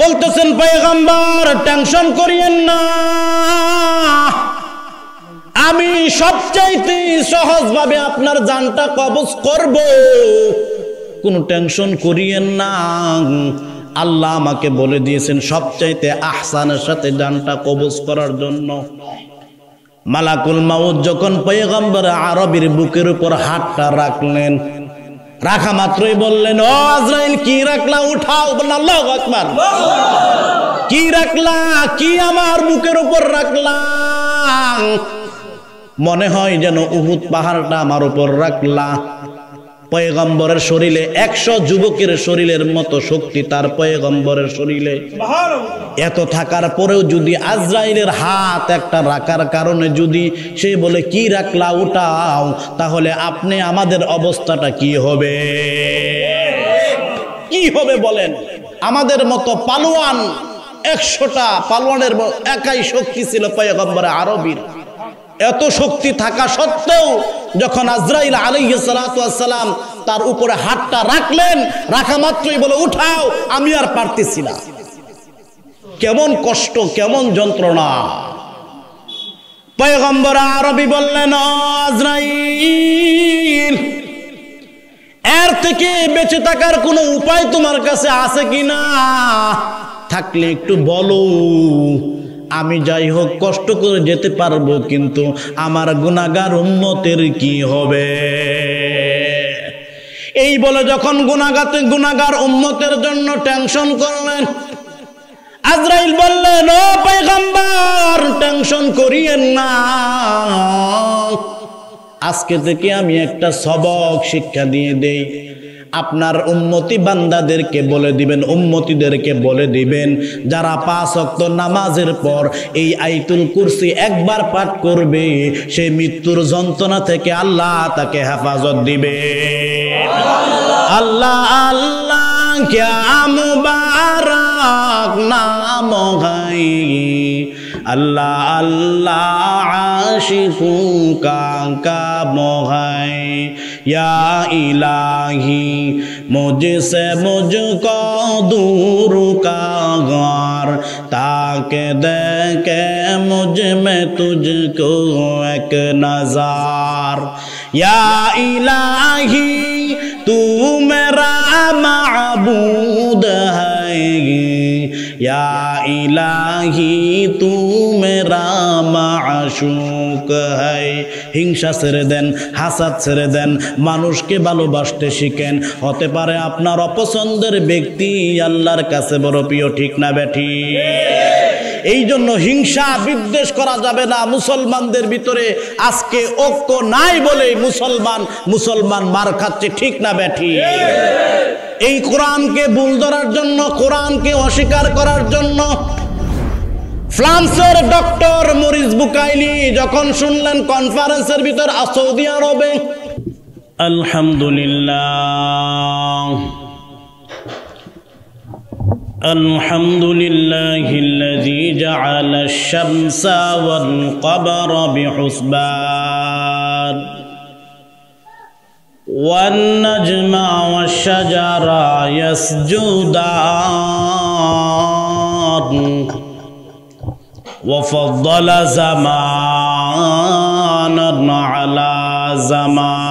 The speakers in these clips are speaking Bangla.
বলতেছেন পেগাম্বার টেনশন করিয়েন না আমি সবচাইতে সহজভাবে আপনার জানটা কবজ করব কোনো টেনশন করিয়েন না আল্লাহ আমাকে বলে দিয়েছেন সবচাইতে আহসানের সাথে জানটা কবজ করার জন্য মালাকুল মাউদ যখন পেগম্বর আরবির বুকের উপর হাতটা রাখলেন রাখা মাত্রই বললেন ও আজরাইল কি রাখলা উঠাও আল্লাহ আকবার কি রাখলা কি আমার বুকের উপর রাখলা মনে হয় যেন উহুদ পাহাড়টা আমার উপর রাখলা পয়গম্বরের শরীরে একশো যুবকের শরীরের মতো শক্তি তার পয়গম্বরের শরীরে এত থাকার পরেও যদি আজরাইলের হাত একটা রাখার কারণে যদি সে বলে কি রাখলা উঠাও তাহলে আপনি আমাদের অবস্থাটা কি হবে কি হবে বলেন আমাদের মতো পালোয়ান একশোটা পালোয়ানের একাই শক্তি ছিল পয়গম্বরে আরবির এত শক্তি থাকা সত্ত্বেও যখন আজরাইল আলাইসালাম তার উপরে হাতটা রাখলেন রাখা মাত্রই বলে উঠাও আমি আর পারতেছি না কেমন কষ্ট কেমন যন্ত্রণা পয়গম্বর আরবি বললেন আজরাইল এর থেকে বেঁচে থাকার কোনো উপায় তোমার কাছে আছে কিনা থাকলে একটু বলো আমি যাই হোক কষ্ট করে যেতে পারবো কিন্তু আমার গুণাগার উন্নতের কি হবে এই বলে যখন গুণাগাতে গুণাগার উন্নতের জন্য টেনশন করলেন আজরাইল বললেন ও পাইগাম্বার টেনশন করিয়েন না আজকে থেকে আমি একটা সবক শিক্ষা দিয়ে দেই আপনার উন্মতি বান্দাদেরকে বলে দিবেন উন্মতিদেরকে বলে দিবেন যারা পাঁচ অক্ত নামাজের পর এই আইতুল কুরসি একবার পাঠ করবে সে মৃত্যুর যন্ত্রণা থেকে আল্লাহ তাকে হেফাজত দিবে আল্লাহ আল্লাহ ক্যাম নাম আল্লাহ আল্লাহ আশিফু কাকা মহাই या इलाही मुझसे मुझको दूर का गौर ताके देखे मुझ में तुझको एक नजार या इलाही तू मेरा मबूद ইলাহি इलाही तू मेरा মাশুক হিংসা ছেড়ে দেন হাসাদ ছেড়ে দেন মানুষকে ভালোবাসতে শিখেন হতে পারে আপনার অপছন্দের ব্যক্তি আল্লাহর কাছে বড় প্রিয় ঠিক না ব্যাঠি এই জন্য হিংসা বিদ্বেষ করা যাবে না মুসলমানদের ভিতরে আজকে ঐক্য নাই বলে মুসলমান মুসলমান মার খাচ্ছে ঠিক না ব্যাঠি এই কোরআনকে ভুল ধরার জন্য কোরআনকে অস্বীকার করার জন্য ফ্রান্সের ডক্টর মরিস বুকাইলি যখন শুনলেন কনফারেন্সের ভিতর সৌদি আরবে আলহামদুলিল্লাহ الحمد لله الذي جعل الشمس والقمر بحسبان والنجم والشجر يسجدان وفضل زمانا على زمان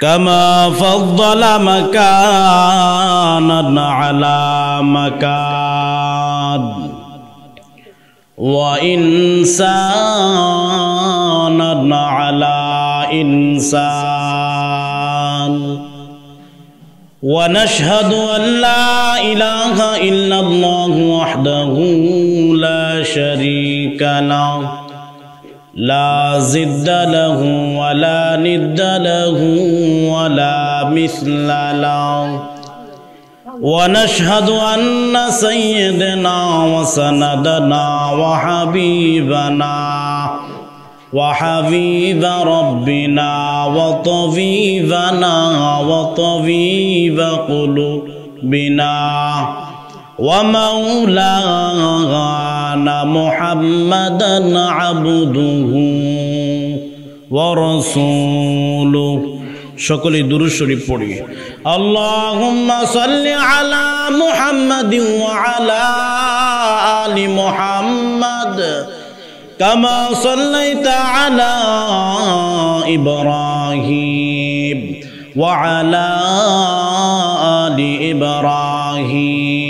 كما فضل مكانا على مكان وإنسانا على إنسان ونشهد أن لا إله إلا الله وحده لا شريك له لا زد له ولا ند له ولا مثل له ونشهد أن سيدنا وسندنا وحبيبنا وحبيب ربنا وطبيبنا وطبيب قلوبنا ومولانا كان محمدا عبده ورسوله شكل درش ريبوري اللهم صل على محمد وعلى آل محمد كما صليت على إبراهيم وعلى آل إبراهيم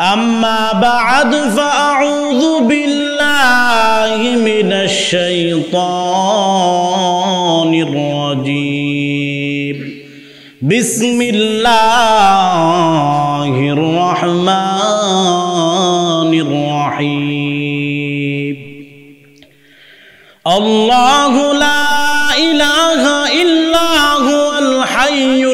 أما بعد فأعوذ بالله من الشيطان الرجيم بسم الله الرحمن الرحيم الله لا إله إلا هو الحي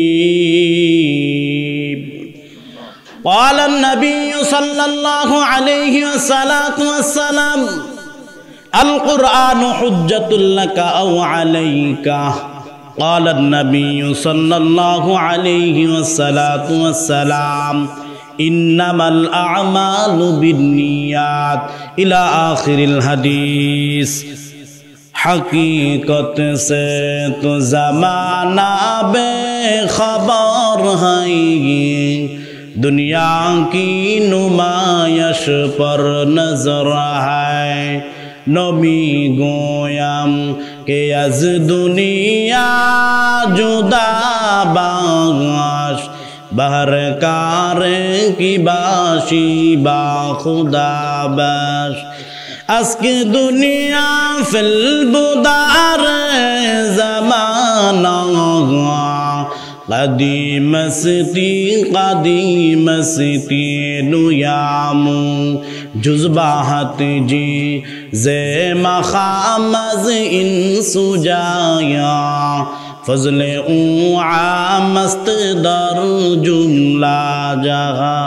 قال النبي صلى الله عليه وسلم القرآن حجة لك أو عليك قال النبي صلى الله عليه وسلم إنما الأعمال بالنيات إلى آخر الحديث حقیقت سے تو زمانہ بے خبر दुनिया की नुमाइश पर नजर है नमी गोयम के अज दुनिया जुदा बाश बहरकार की बाशी बाखुदा बश दुनिया দুনিয়া ফেলবুদার জমানা قديم ستی قديم ستی نویامو جزباحت جی زی مخامز ان سجایا فضل اون عامست در جملا جہا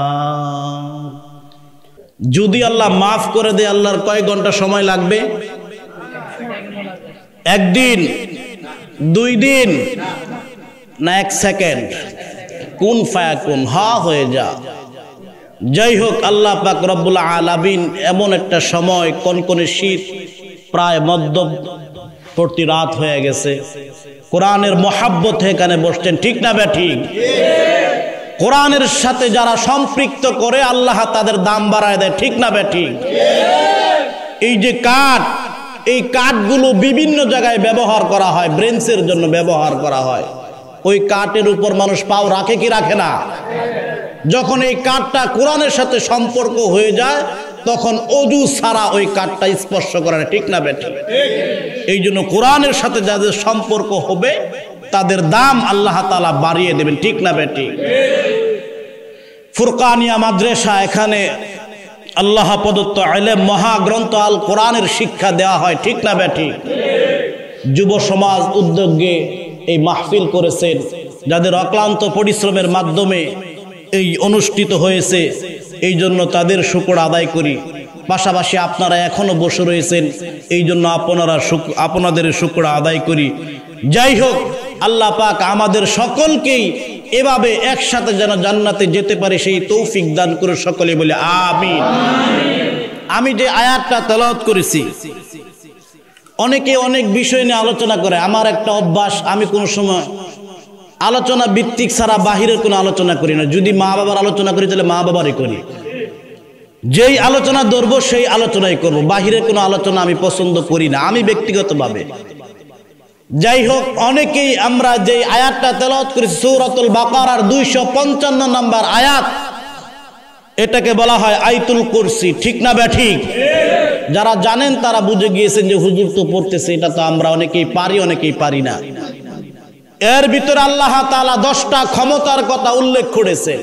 যদি আল্লাহ মাফ করে দেয় আল্লাহর কয়েক ঘন্টা সময় লাগবে একদিন দুই দিন না এক সেকেন্ড কোন ফায়া কোন হা হয়ে যা যাই হোক আল্লাহ পাক রব্বুল আলামিন এমন একটা সময় কনকনে শীত প্রায় মধ্য প্রতি রাত হয়ে গেছে কোরআনের মহাব্বত এখানে বসছেন ঠিক না ব্যা ঠিক কোরআনের সাথে যারা সম্পৃক্ত করে আল্লাহ তাদের দাম বাড়ায় দেয় ঠিক না ব্যা ঠিক এই যে কাঠ এই কাঠগুলো বিভিন্ন জায়গায় ব্যবহার করা হয় ব্রেঞ্চের জন্য ব্যবহার করা হয় ওই কাঠের উপর মানুষ পাও রাখে কি রাখে না যখন এই কাঠটা কোরআনের সাথে সম্পর্ক হয়ে যায় তখন অজু ছাড়া ওই কাঠটা স্পর্শ করে না ঠিক না বেঠে এই জন্য কোরআনের সাথে যাদের সম্পর্ক হবে তাদের দাম আল্লাহ তালা বাড়িয়ে দেবেন ঠিক না বেটি ফুরকানিয়া মাদ্রাসা এখানে আল্লাহ প্রদত্ত আইলে মহাগ্রন্থ আল কোরআনের শিক্ষা দেওয়া হয় ঠিক না বেটি যুব সমাজ উদ্যোগে এই মাহফিল করেছেন যাদের অক্লান্ত পরিশ্রমের মাধ্যমে এই অনুষ্ঠিত হয়েছে এই জন্য তাদের শুকর আদায় করি পাশাপাশি আপনারা এখনও বসে রয়েছেন এই জন্য আপনারা আপনাদের শুকর আদায় করি যাই হোক আল্লাহ পাক আমাদের সকলকেই এভাবে একসাথে যেন জান্নাতে যেতে পারে সেই তৌফিক দান করে সকলে বলে আমি আমি যে আয়াতটা তলাত করেছি অনেকে অনেক বিষয় নিয়ে আলোচনা করে আমার একটা অভ্যাস আমি কোনো সময় আলোচনা ভিত্তিক ছাড়া বাহিরের কোনো আলোচনা করি না যদি মা বাবার আলোচনা করি তাহলে মা বাবারই করি যেই আলোচনা ধরব সেই আলোচনাই করব বাহিরের কোনো আলোচনা আমি পছন্দ করি না আমি ব্যক্তিগতভাবে যাই হোক অনেকেই আমরা যেই আয়াতটা তেলত করি সৌরাতুল আর দুইশো পঞ্চান্ন নম্বর আয়াত এটাকে বলা হয় আইতুল কুরসি ঠিক না ব্যা ঠিক যারা জানেন তারা বুঝে গিয়েছেন যে হুজুর তো পড়তেছে এটা তো আমরা অনেকেই পারি অনেকেই পারি না এর ভিতরে আল্লাহ তালা দশটা ক্ষমতার কথা উল্লেখ করেছে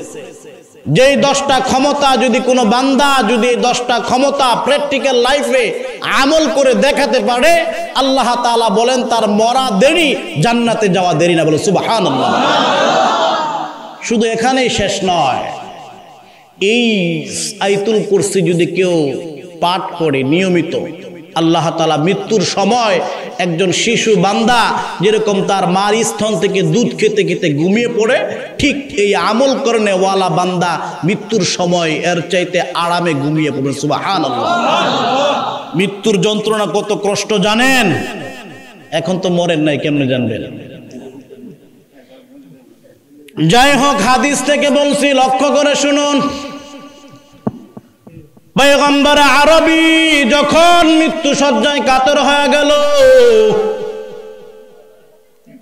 যে দশটা ক্ষমতা যদি কোনো বান্দা যদি দশটা ক্ষমতা প্র্যাকটিক্যাল লাইফে আমল করে দেখাতে পারে আল্লাহ তালা বলেন তার মরা দেরি জান্নাতে যাওয়া দেরি না বলে সুবাহান শুধু এখানেই শেষ নয় এই আইতুল কুরসি যদি কেউ পাঠ করে নিয়মিত আল্লাহ তালা মৃত্যুর সময় একজন শিশু বান্দা যেরকম তার মার স্থল থেকে দুধ খেতে খেতে ঘুমিয়ে পড়ে ঠিক এই আমল করণে ওয়ালা বান্দা মৃত্যুর সময় এর চাইতে আরামে ঘুমিয়ে পড়বে সুবাহান মৃত্যুর যন্ত্রণা কত কষ্ট জানেন এখন তো মরেন নাই কেমনে জানবেন যাই হোক হাদিস থেকে বলছি লক্ষ্য করে শুনুন পয়গম্বর আরবি যখন মৃত্যু সজ্জায় কাতর হয়ে গেল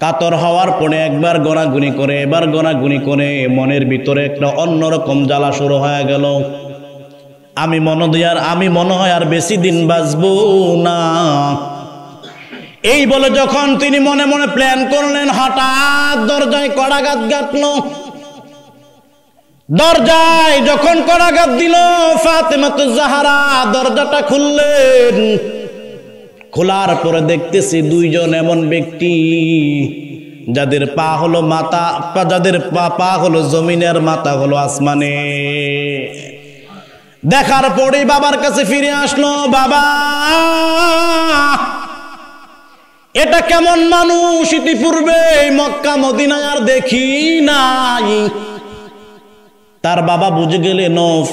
কাতর হওয়ার পরে একবার গোনাগুনি করে এবার গোনাগুনি করে মনের ভিতরে একটা অন্যরকম জ্বালা শুরু হয়ে গেল আমি মনে দিয়ার আমি মনে হয় আর বেশি দিন বাঁচব না এই বলে যখন তিনি মনে মনে প্ল্যান করলেন হঠাৎ দরজায় কড়াঘাত গাঁটল দরজায় যখন করাঘাত দিল ফাতেমাতুজাহারা দরজাটা খুললেন খোলার পরে দেখতেছি দুইজন এমন ব্যক্তি যাদের পা হলো মাথা যাদের পা পা হলো জমিনের মাথা হলো আসমানে দেখার পরে বাবার কাছে ফিরে আসলো বাবা এটা কেমন মানুষ ইতিপূর্বে মক্কা মদিনায় আর দেখি নাই তার বাবা বুঝে গেলে নফ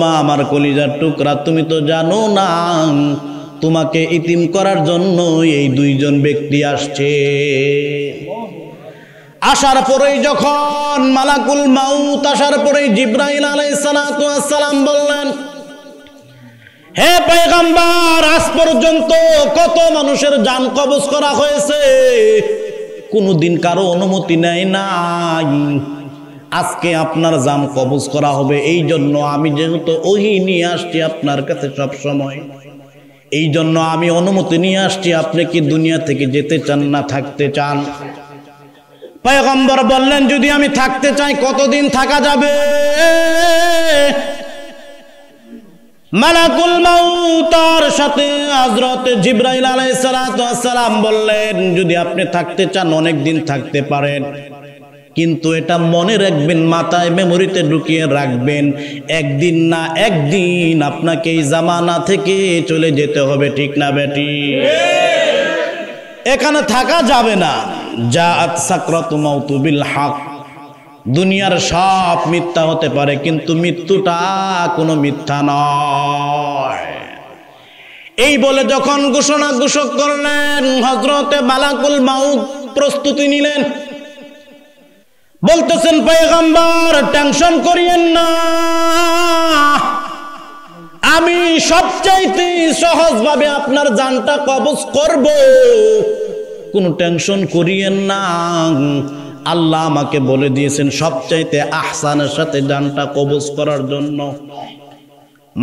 মা আমার কলিজার টুকরা তুমি তো জানো না তোমাকে ইতিম করার জন্য এই দুইজন ব্যক্তি আসছে আসার পরেই যখন মালাকুল মাউত আসার পরেই জিব্রাহিল আলাইসালাম বললেন হে পেগাম্বার আজ পর্যন্ত কত মানুষের যান কবজ করা হয়েছে কোনোদিন কারো অনুমতি নেয় নাই আজকে আপনার জাম কবজ করা হবে এই জন্য আমি যেহেতু ওহি নিয়ে আসছি আপনার কাছে সব সময়। এই জন্য আমি অনুমতি নিয়ে আসছি আপনি কি দুনিয়া থেকে যেতে চান না থাকতে চান পয়গম্বর বললেন যদি আমি থাকতে চাই কতদিন থাকা যাবে সাথে হযরত জিব্রাইল আলাই সালাম বললেন যদি আপনি থাকতে চান অনেক দিন থাকতে পারেন কিন্তু এটা মনে রাখবেন মাথায় মেমোরিতে ঢুকিয়ে রাখবেন একদিন না একদিন আপনাকে এই জামানা থেকে চলে যেতে হবে ঠিক না বেটি এখানে থাকা যাবে না যা মৌতুবিল হাক দুনিয়ার সব মিথ্যা হতে পারে কিন্তু মৃত্যুটা কোনো মিথ্যা নয় এই বলে যখন ঘোষণা ঘোষক করলেন হজরতে বালাকুল মাউত প্রস্তুতি নিলেন বলতেছেন পেগাম্বার টেনশন করিয়েন না আমি সবচাইতে সহজভাবে আপনার জানটা কবজ করব কোনো টেনশন করিয়েন না আল্লাহ আমাকে বলে দিয়েছেন সবচাইতে আহসানের সাথে জানটা কবজ করার জন্য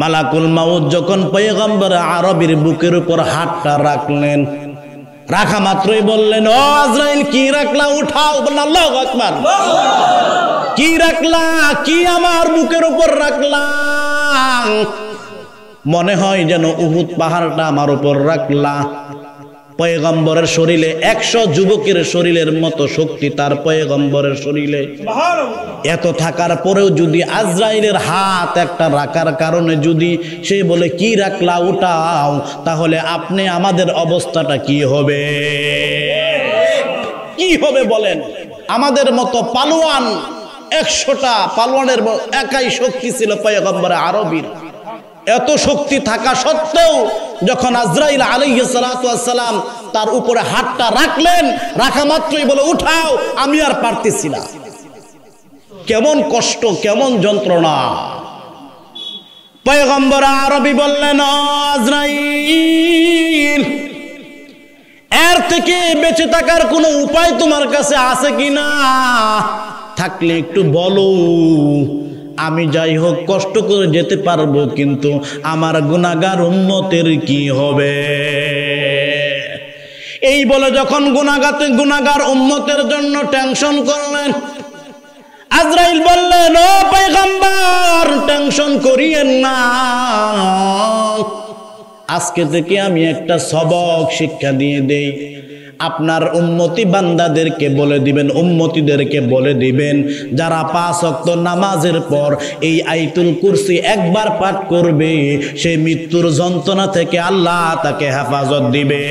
মালাকুল মাউদ যখন পেগম্বর আরবের বুকের উপর হাতটা রাখলেন রাখা মাত্রই বললেন ও আজরাইল কি রাখলা উঠাও আল্লাহ কি রাখলা কি আমার বুকের উপর রাখলা মনে হয় যেন উহুদ পাহাড়টা আমার উপর রাখলা পয়গম্বরের শরীরে একশো যুবকের শরীরের মতো শক্তি তার পয়গম্বরের শরীরে এত থাকার পরেও যদি আজরাইলের হাত একটা রাখার কারণে যদি সে বলে কি রাখলা ওটাও তাহলে আপনি আমাদের অবস্থাটা কি হবে কি হবে বলেন আমাদের মতো পালোয়ান একশোটা পালোয়ানের একাই শক্তি ছিল পয়গম্বরে আরবির এত শক্তি থাকা সত্ত্বেও যখন আজরাইল আলাইসালাম তার উপরে হাতটা রাখলেন রাখা মাত্রই বলে উঠাও আমি আর পারতেছি না কেমন কষ্ট কেমন যন্ত্রণা পয়গম্বর আরবি বললেন এর থেকে বেঁচে থাকার কোনো উপায় তোমার কাছে আছে কিনা থাকলে একটু বলো আমি যাই হোক কষ্ট করে যেতে পারবো কিন্তু আমার গুণাগার উন্নতের কি হবে এই বলে যখন গুণাগাতে গুণাগার উন্নতের জন্য টেনশন করলেন আজরাইল বললেন ও পাইগাম্বার টেনশন করিয়েন না আজকে থেকে আমি একটা সবক শিক্ষা দিয়ে দেই আপনার উন্মতি বান্দাদেরকে বলে দিবেন উন্মতিদেরকে বলে দিবেন যারা পাঁচ অক্ত নামাজের পর এই আইতুল কুরসি একবার পাঠ করবে সে মৃত্যুর যন্ত্রণা থেকে আল্লাহ তাকে হেফাজত দিবে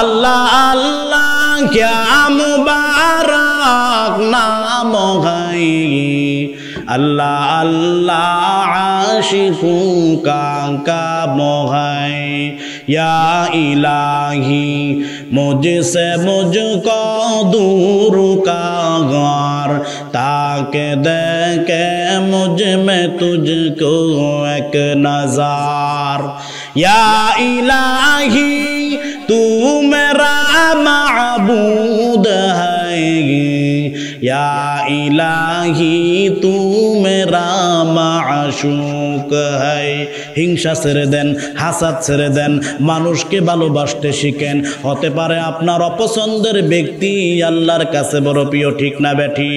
আল্লাহ আল্লাহ ক্যাম নাম আল্লাহ আল্লাহ আশিফু কাঙ্কা মহাই या इलाही मुझसे मुझको दूर का गौर ताके देखे मुझ में तुझको एक नजार या इलाही तू मेरा मबूद है या इलाही तू मेरा माशूद মুখ কহাই হিংসা ছেড়ে দেন হাসাত ছেড়ে দেন মানুষকে ভালোবাসতে শিখেন হতে পারে আপনার অপছন্দের ব্যক্তি আল্লাহর কাছে বড় প্রিয় ঠিক না ব্যাঠি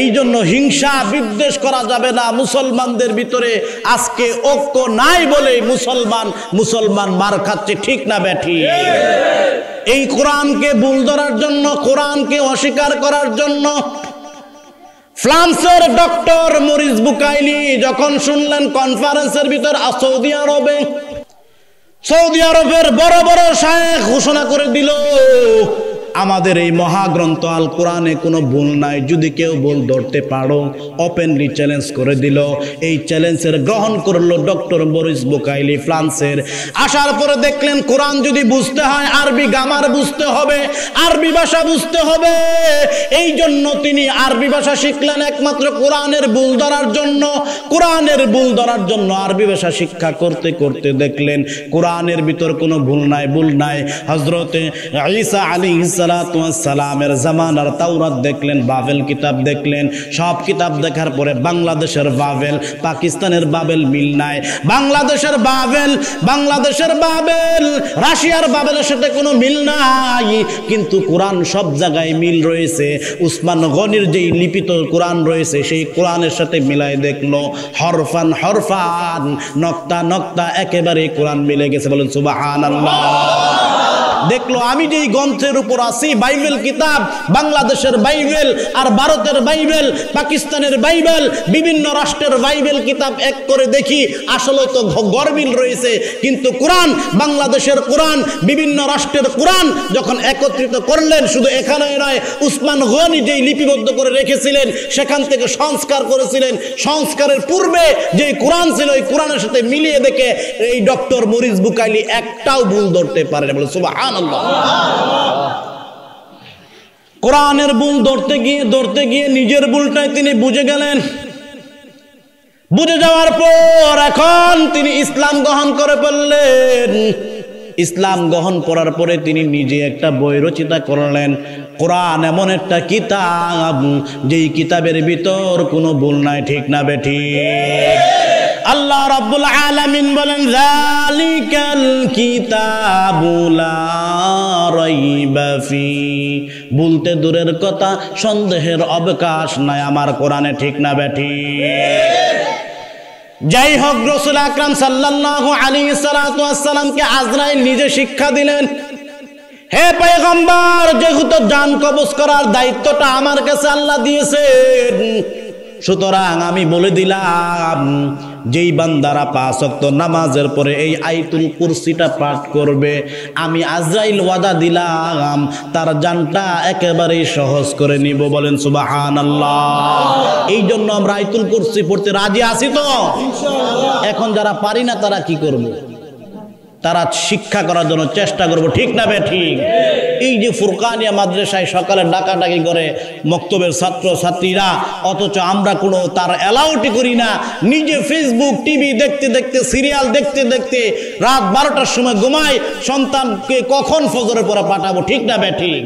এই জন্য হিংসা বিদ্বেষ করা যাবে না মুসলমানদের ভিতরে আজকে ঐক্য নাই বলে মুসলমান মুসলমান মার খাচ্ছে ঠিক না ব্যাঠি এই কোরআনকে ভুল ধরার জন্য কোরআনকে অস্বীকার করার জন্য ফ্রান্সের ডক্টর মরিস বুকাইলি যখন শুনলেন কনফারেন্সের ভিতর সৌদি আরবে সৌদি আরবের বড় বড় শায়েখ ঘোষণা করে দিল আমাদের এই মহাগ্রন্থ আল কোরআনে কোনো ভুল নাই যদি কেউ ভুল ধরতে পারো ওপেনলি চ্যালেঞ্জ করে দিল এই চ্যালেঞ্জের গ্রহণ করলো ডক্টর বরিস বোকাইলি ফ্রান্সের আসার পরে দেখলেন কোরআন যদি বুঝতে হয় আরবি গামার বুঝতে হবে আরবি ভাষা বুঝতে হবে এই জন্য তিনি আরবি ভাষা শিখলেন একমাত্র কোরআনের ভুল ধরার জন্য কোরআনের ভুল ধরার জন্য আরবি ভাষা শিক্ষা করতে করতে দেখলেন কোরআনের ভিতর কোনো ভুল নাই ভুল নাই হজরতে ঈসা আলী সালাতামের জামানার তাওরাত দেখলেন বাবেল কিতাব দেখলেন সব কিতাব দেখার পরে বাংলাদেশের বাবেল পাকিস্তানের বাবেল মিল নাই বাংলাদেশের বাবেল বাংলাদেশের বাবেল রাশিয়ার বাবেলের সাথে কোনো মিল নাই কিন্তু কোরআন সব জায়গায় মিল রয়েছে উসমান গনির যেই লিপিত কোরআন রয়েছে সেই কোরআনের সাথে মিলাই দেখলো হরফান হরফান নক্তা নক্তা একেবারে কোরআন মিলে গেছে বলেন সুবাহ আল্লাহ দেখলো আমি যেই গ্রন্থের উপর আছি বাইবেল কিতাব বাংলাদেশের বাইবেল আর ভারতের বাইবেল পাকিস্তানের বাইবেল বিভিন্ন রাষ্ট্রের বাইবেল কিতাব এক করে দেখি আসলে তো গরমিল রয়েছে কিন্তু কোরআন বাংলাদেশের কোরআন বিভিন্ন রাষ্ট্রের কোরআন যখন একত্রিত করলেন শুধু এখানে নয় উসমান গনি যেই লিপিবদ্ধ করে রেখেছিলেন সেখান থেকে সংস্কার করেছিলেন সংস্কারের পূর্বে যেই কোরআন ছিল ওই কোরআনের সাথে মিলিয়ে দেখে এই ডক্টর মরিস বুকাইলি একটাও ভুল ধরতে পারেন বলে সুবাহ কোরআনের বুল ধরতে গিয়ে ধরতে গিয়ে নিজের বুলটাই তিনি বুঝে গেলেন বুঝে যাওয়ার পর এখন তিনি ইসলাম গ্রহণ করে ফেললেন ইসলাম গ্রহণ করার পরে তিনি নিজে একটা বই রচিতা করলেন কোরআন এমন একটা কিতাব যেই কিতাবের ভিতর কোনো ভুল নাই ঠিক না বেঠিক আল্লাহ রব্বুল আলামিন বলেন জালিকাল কিতাবুলা বলতে দূরের কথা সন্দেহের অবকাশ নাই আমার কোরআনে ঠিক না ব্যাঠি যাই হোক রসুল আকরাম সাল্লাল্লাহু আলাইহি সালাতামকে আজরাইল নিজে শিক্ষা দিলেন হে পয়গম্বর যেহেতু জান কবজ করার দায়িত্বটা আমার কাছে আল্লাহ দিয়েছেন সুতরাং আমি বলে দিলাম যেই বান্দারা পাঁচক্ত নামাজের পরে এই আইতুল কুরসিটা পাঠ করবে আমি আজরাইল ওয়াদা দিলাম তার জানটা একেবারেই সহজ করে নিব বলেন সুবাহান আল্লাহ এই জন্য আমরা আইতুল কুরসি পড়তে রাজি আছি তো এখন যারা পারি না তারা কি করব। তারা শিক্ষা করার জন্য চেষ্টা করব ঠিক না বে ঠিক এই যে ফুরকানিয়া মাদ্রাসায় সকালে ডাকাডাকি করে মক্তবের ছাত্র ছাত্রীরা অথচ আমরা কোনো তার অ্যালাউটি করি না নিজে ফেসবুক টিভি দেখতে দেখতে সিরিয়াল দেখতে দেখতে রাত বারোটার সময় ঘুমাই সন্তানকে কখন ফজরের পরে পাঠাবো ঠিক না ব্যাঠিক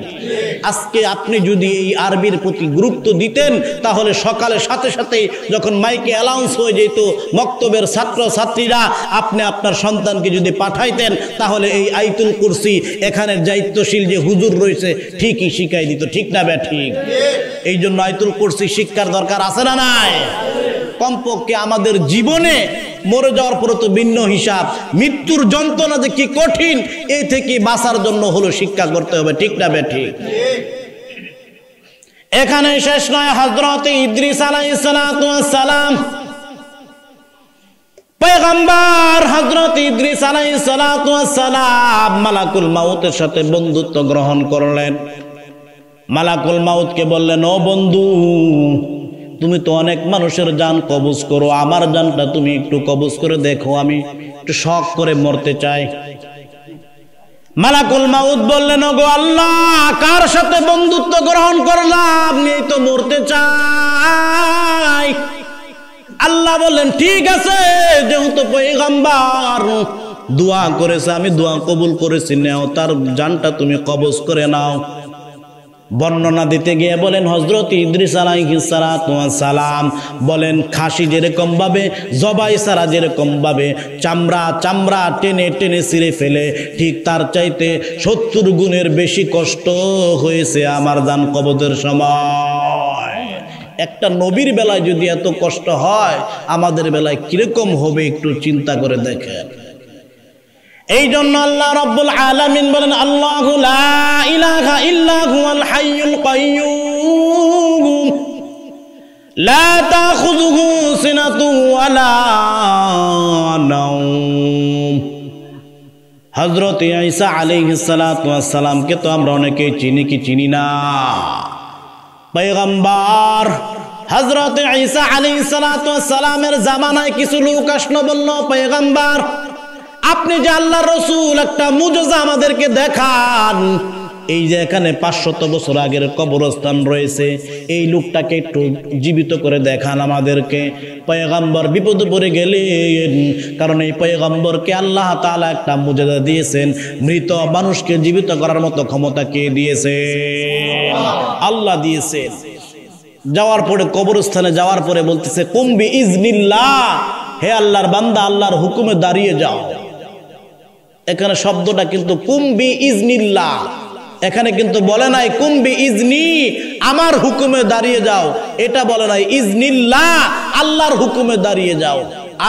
আজকে আপনি যদি এই আরবির প্রতি গুরুত্ব দিতেন তাহলে সকালে সাথে সাথে যখন মাইকে অ্যালাউন্স হয়ে যেত মক্তবের ছাত্র ছাত্রীরা আপনি আপনার সন্তানকে যদি পাঠাইতেন তাহলে এই আইতুল কুরসি এখানের দায়িত্বশীল যে হুজুর রয়েছে ঠিকই শিখাই দিত ঠিক না ব্যা ঠিক এই জন্য আয়তুল করছি শিক্ষার দরকার আছে না নাই কমপক্ষে আমাদের জীবনে মরে যাওয়ার পরে তো ভিন্ন হিসাব মৃত্যুর যন্ত্রণা যে কি কঠিন এই থেকে বাঁচার জন্য হলো শিক্ষা করতে হবে ঠিক না ব্যা ঠিক এখানে শেষ নয় হজরত ইদ্রিস সালাম পয়গম্বর হজরত ইদ্রিস আলাই সালাম মালাকুল মাউতের সাথে বন্ধুত্ব গ্রহণ করলেন মালাকুল মাউত কে বললেন ও বন্ধু তুমি তো অনেক মানুষের যান কবজ করো আমার যানটা তুমি একটু কবজ করে দেখো আমি একটু শখ করে মরতে চাই মালাকুল মাউত বললেন গো আল্লাহ কার সাথে বন্ধুত্ব গ্রহণ করলাম এই তো মরতে চাই আল্লাহ বললেন ঠিক আছে যেহেতু দোয়া করেছে আমি দোয়া কবুল করেছি নেও তার জানটা তুমি কবজ করে নাও বর্ণনা দিতে গিয়ে বলেন হজরত ইদ্রিস সালাম বলেন খাসি যেরকম ভাবে জবাই সারা যেরকম ভাবে চামড়া চামড়া টেনে টেনে ছিঁড়ে ফেলে ঠিক তার চাইতে সত্তর গুণের বেশি কষ্ট হয়েছে আমার দান কবদের সময় একটা নবীর বেলায় যদি এত কষ্ট হয় আমাদের বেলায় কিরকম হবে একটু চিন্তা করে দেখেন এই জন্য আল্লাহ রব্বুল আলামিন বলেন আল্লাহ ইলাহা ইল্লাহুল হাইয়ুল কাইয়্যুম লা তাখুযুহু সিনাতুন ওয়ালা নাওম হযরত ঈসা আলাইহিস সালাতু ওয়াস সালামকে তো আমরা অনেকেই চিনি কি চিনি না পেগম্বার হজরত ঈসা আলী সালাতামের জামানায় কিছু লোক আসলো বলল পেগম্বার আপনি যে আল্লাহ রসুল একটা মুজজা আমাদেরকে দেখান এই যে এখানে পাঁচশত বছর আগের কবরস্থান রয়েছে এই লোকটাকে একটু জীবিত করে দেখান আমাদেরকে পয়গাম্বর বিপদ পড়ে গেলেন কারণ এই পয়গাম্বরকে আল্লাহ তালা একটা মর্যাদা দিয়েছেন মৃত মানুষকে জীবিত করার মতো ক্ষমতা কে দিয়েছে আল্লাহ দিয়েছে যাওয়ার পরে কবরস্থানে যাওয়ার পরে বলতেছে কুম্বি ইজনিল্লা হে আল্লাহর বান্দা আল্লাহর হুকুমে দাঁড়িয়ে যাও এখানে শব্দটা কিন্তু কুম্বি ইজনিল্লা এখানে কিন্তু বলে নাই কুম্বি ইজনি আমার হুকুমে দাঁড়িয়ে যাও এটা বলে নাই ইজনিল্লা আল্লাহর হুকুমে দাঁড়িয়ে যাও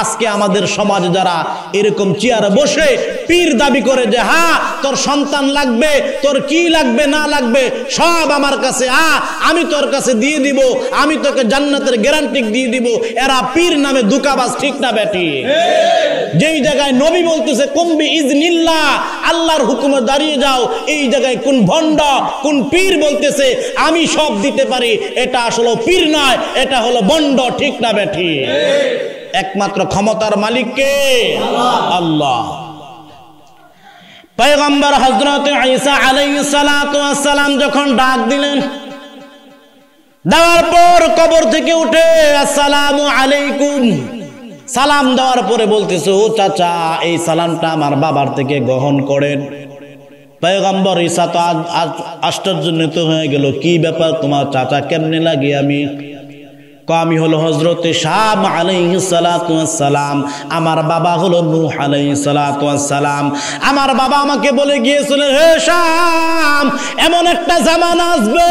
আজকে আমাদের সমাজ যারা এরকম চেয়ারে বসে পীর দাবি করে যে হ্যাঁ তোর সন্তান লাগবে তোর কি লাগবে না লাগবে সব আমার কাছে আ আমি তোর কাছে দিয়ে দিব আমি তোকে জান্নাতের গ্যারান্টি দিয়ে দিব এরা পীর নামে দুকাবাস ঠিক না ব্যাটি যেই জায়গায় নবী বলতেছে কুম্বি নিল্লা আল্লাহর হুকুমে দাঁড়িয়ে যাও এই জায়গায় কোন ভণ্ড কোন পীর বলতেছে আমি সব দিতে পারি এটা আসলে পীর নয় এটা হলো বন্ড ঠিক না ব্যাটি একমাত্র ক্ষমতার মালিক কে আল্লাহ পয়গম্বর হজরত আলাইসালাম যখন ডাক দিলেন দেওয়ার পর কবর থেকে উঠে আলাইকুম সালাম দেওয়ার পরে বলতেছে ও চাচা এই সালামটা আমার বাবার থেকে গ্রহণ করেন পয়গম্বর ঈসা তো হয়ে গেল কি ব্যাপার তোমার চাচা কেমনে লাগে আমি আমি হলো হজরত শাম আলাই সালাম আমার বাবা হলো নুহ আলাই সালাম আমার বাবা আমাকে বলে গিয়েছিলেন হে শাম এমন একটা জামান আসবে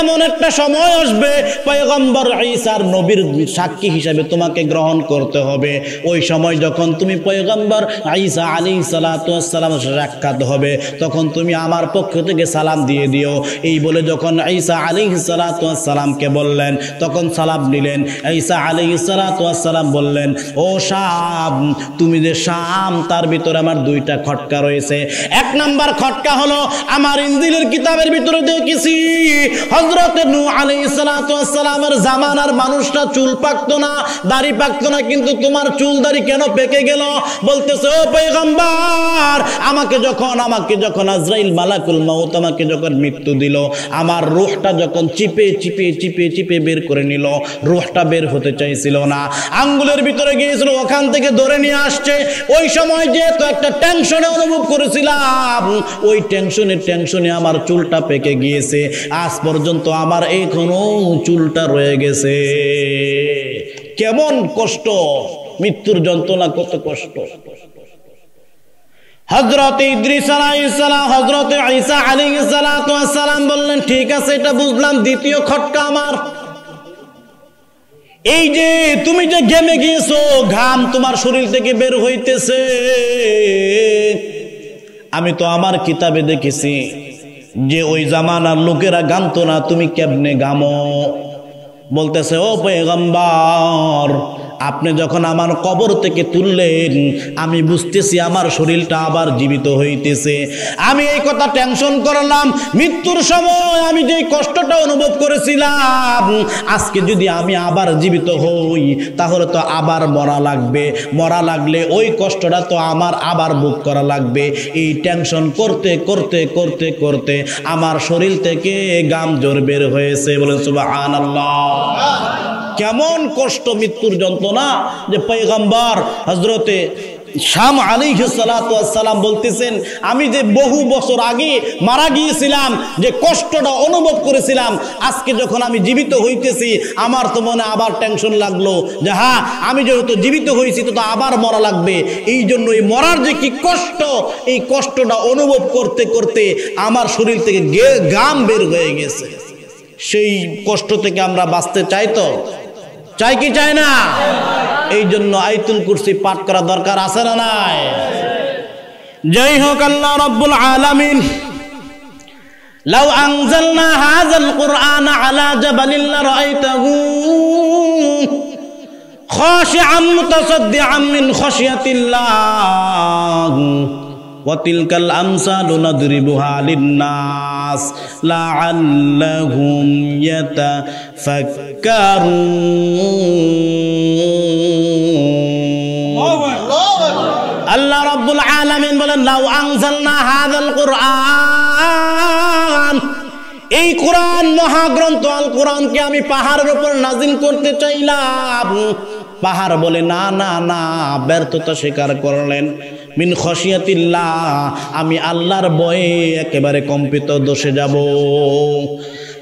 এমন একটা সময় আসবে পয়গম্বর ঈসার নবীর সাক্ষী হিসাবে তোমাকে গ্রহণ করতে হবে ওই সময় যখন তুমি পয়গম্বর ঈসা আলী সালাতাম সাক্ষাৎ হবে তখন তুমি আমার পক্ষ থেকে সালাম দিয়ে দিও এই বলে যখন ঈসা আলী সালাতামকে বললেন তখন সালাম নিলেন ঈসা আলী সালাতাম বললেন ও শাম তুমি যে শাম তার ভিতরে আমার দুইটা খটকা রয়েছে এক নাম্বার খটকা হলো আমার ইঞ্জিলের কিতাবের ভিতরে দিয়ে কিছু হজরত নু আলী সালাতামের জামানার মানুষটা চুল পাকত না দাড়ি পাকত না কিন্তু তোমার চুল দাড়ি কেন পেকে গেল বলতেছে ও পেগম্বার আমাকে যখন আমাকে যখন আজরাইল মালাকুল মাউত তোমাকে যখন মৃত্যু দিল আমার রুহটা যখন চিপে চিপে চিপে চিপে বের করে নিল রুহটা বের হতে চাইছিল না আঙ্গুলের ভিতরে গিয়েছিল ওখান থেকে ধরে নিয়ে আসছে ওই সময় যে তো একটা টেনশনে অনুভব করেছিলাম ওই টেনশনে টেনশনে আমার চুলটা পেকে গিয়েছে আজ পর্যন্ত আমার এখনো চুলটা রয়ে গেছে কেমন কষ্ট মৃত্যুর যন্ত্রণা কত কষ্ট হজরত ইদ্রিস আলাইসালাম হজরত আইসা আলী সালাম বললেন ঠিক আছে এটা বুঝলাম দ্বিতীয় খটকা আমার এই যে তুমি যে গেমে গিয়েছো ঘাম তোমার শরীর থেকে বের হইতেছে আমি তো আমার কিতাবে দেখেছি যে ওই জামানার লোকেরা গামতো না তুমি কেমনে গামো বলতেছে ও পেগম্বার আপনি যখন আমার কবর থেকে তুললেন আমি বুঝতেছি আমার শরীরটা আবার জীবিত হইতেছে আমি এই কথা টেনশন করলাম মৃত্যুর সময় আমি যে কষ্টটা অনুভব করেছিলাম আজকে যদি আমি আবার জীবিত হই তাহলে তো আবার মরা লাগবে মরা লাগলে ওই কষ্টটা তো আমার আবার বুক করা লাগবে এই টেনশন করতে করতে করতে করতে আমার শরীর থেকে গাম জোর বের হয়েছে বলেন সুবাহ আনাল্লাহ কেমন কষ্ট মৃত্যুর যন্ত্রণা যে পৈগম্বর হজরতে শাম আলী সালাম বলতেছেন আমি যে বহু বছর আগে মারা গিয়েছিলাম যে কষ্টটা অনুভব করেছিলাম আজকে যখন আমি জীবিত হইতেছি আমার তো মনে আবার টেনশন লাগলো যে হ্যাঁ আমি যেহেতু জীবিত হয়েছি তো আবার মরা লাগবে এই জন্য এই মরার যে কি কষ্ট এই কষ্টটা অনুভব করতে করতে আমার শরীর থেকে গাম বের হয়ে গেছে সেই কষ্ট থেকে আমরা বাঁচতে চাইতো চায় কি চায় না এই জন্য আইতুল কুরসি পাঠ করা দরকার আছে না নাই যাই হোক আল্লাহ রব্বুল আলামিন لو أنزلنا هذا القرآن على جبل لرأيته خاشعا متصدعا من خشية الله ওয়াতিলকাল আমসালু নাদরিবুহা লিন্নাস লাআল্লাহুম ইয়াতাফাক্কারুন আল্লাহ রাব্বুল আলামিন বলেন লাউ আনজালনা হাযাল কুরআন এই কোরআন মহাগ্রন্থ আল কুরআনকে আমি পাহাড়ের উপর নাজিল করতে চাইলাম পাহাড় বলে না না না ব্যর্থতা স্বীকার করলেন মিন খসিয়াতিল্লা আমি আল্লাহর বয়ে একেবারে কম্পিত দোষে যাব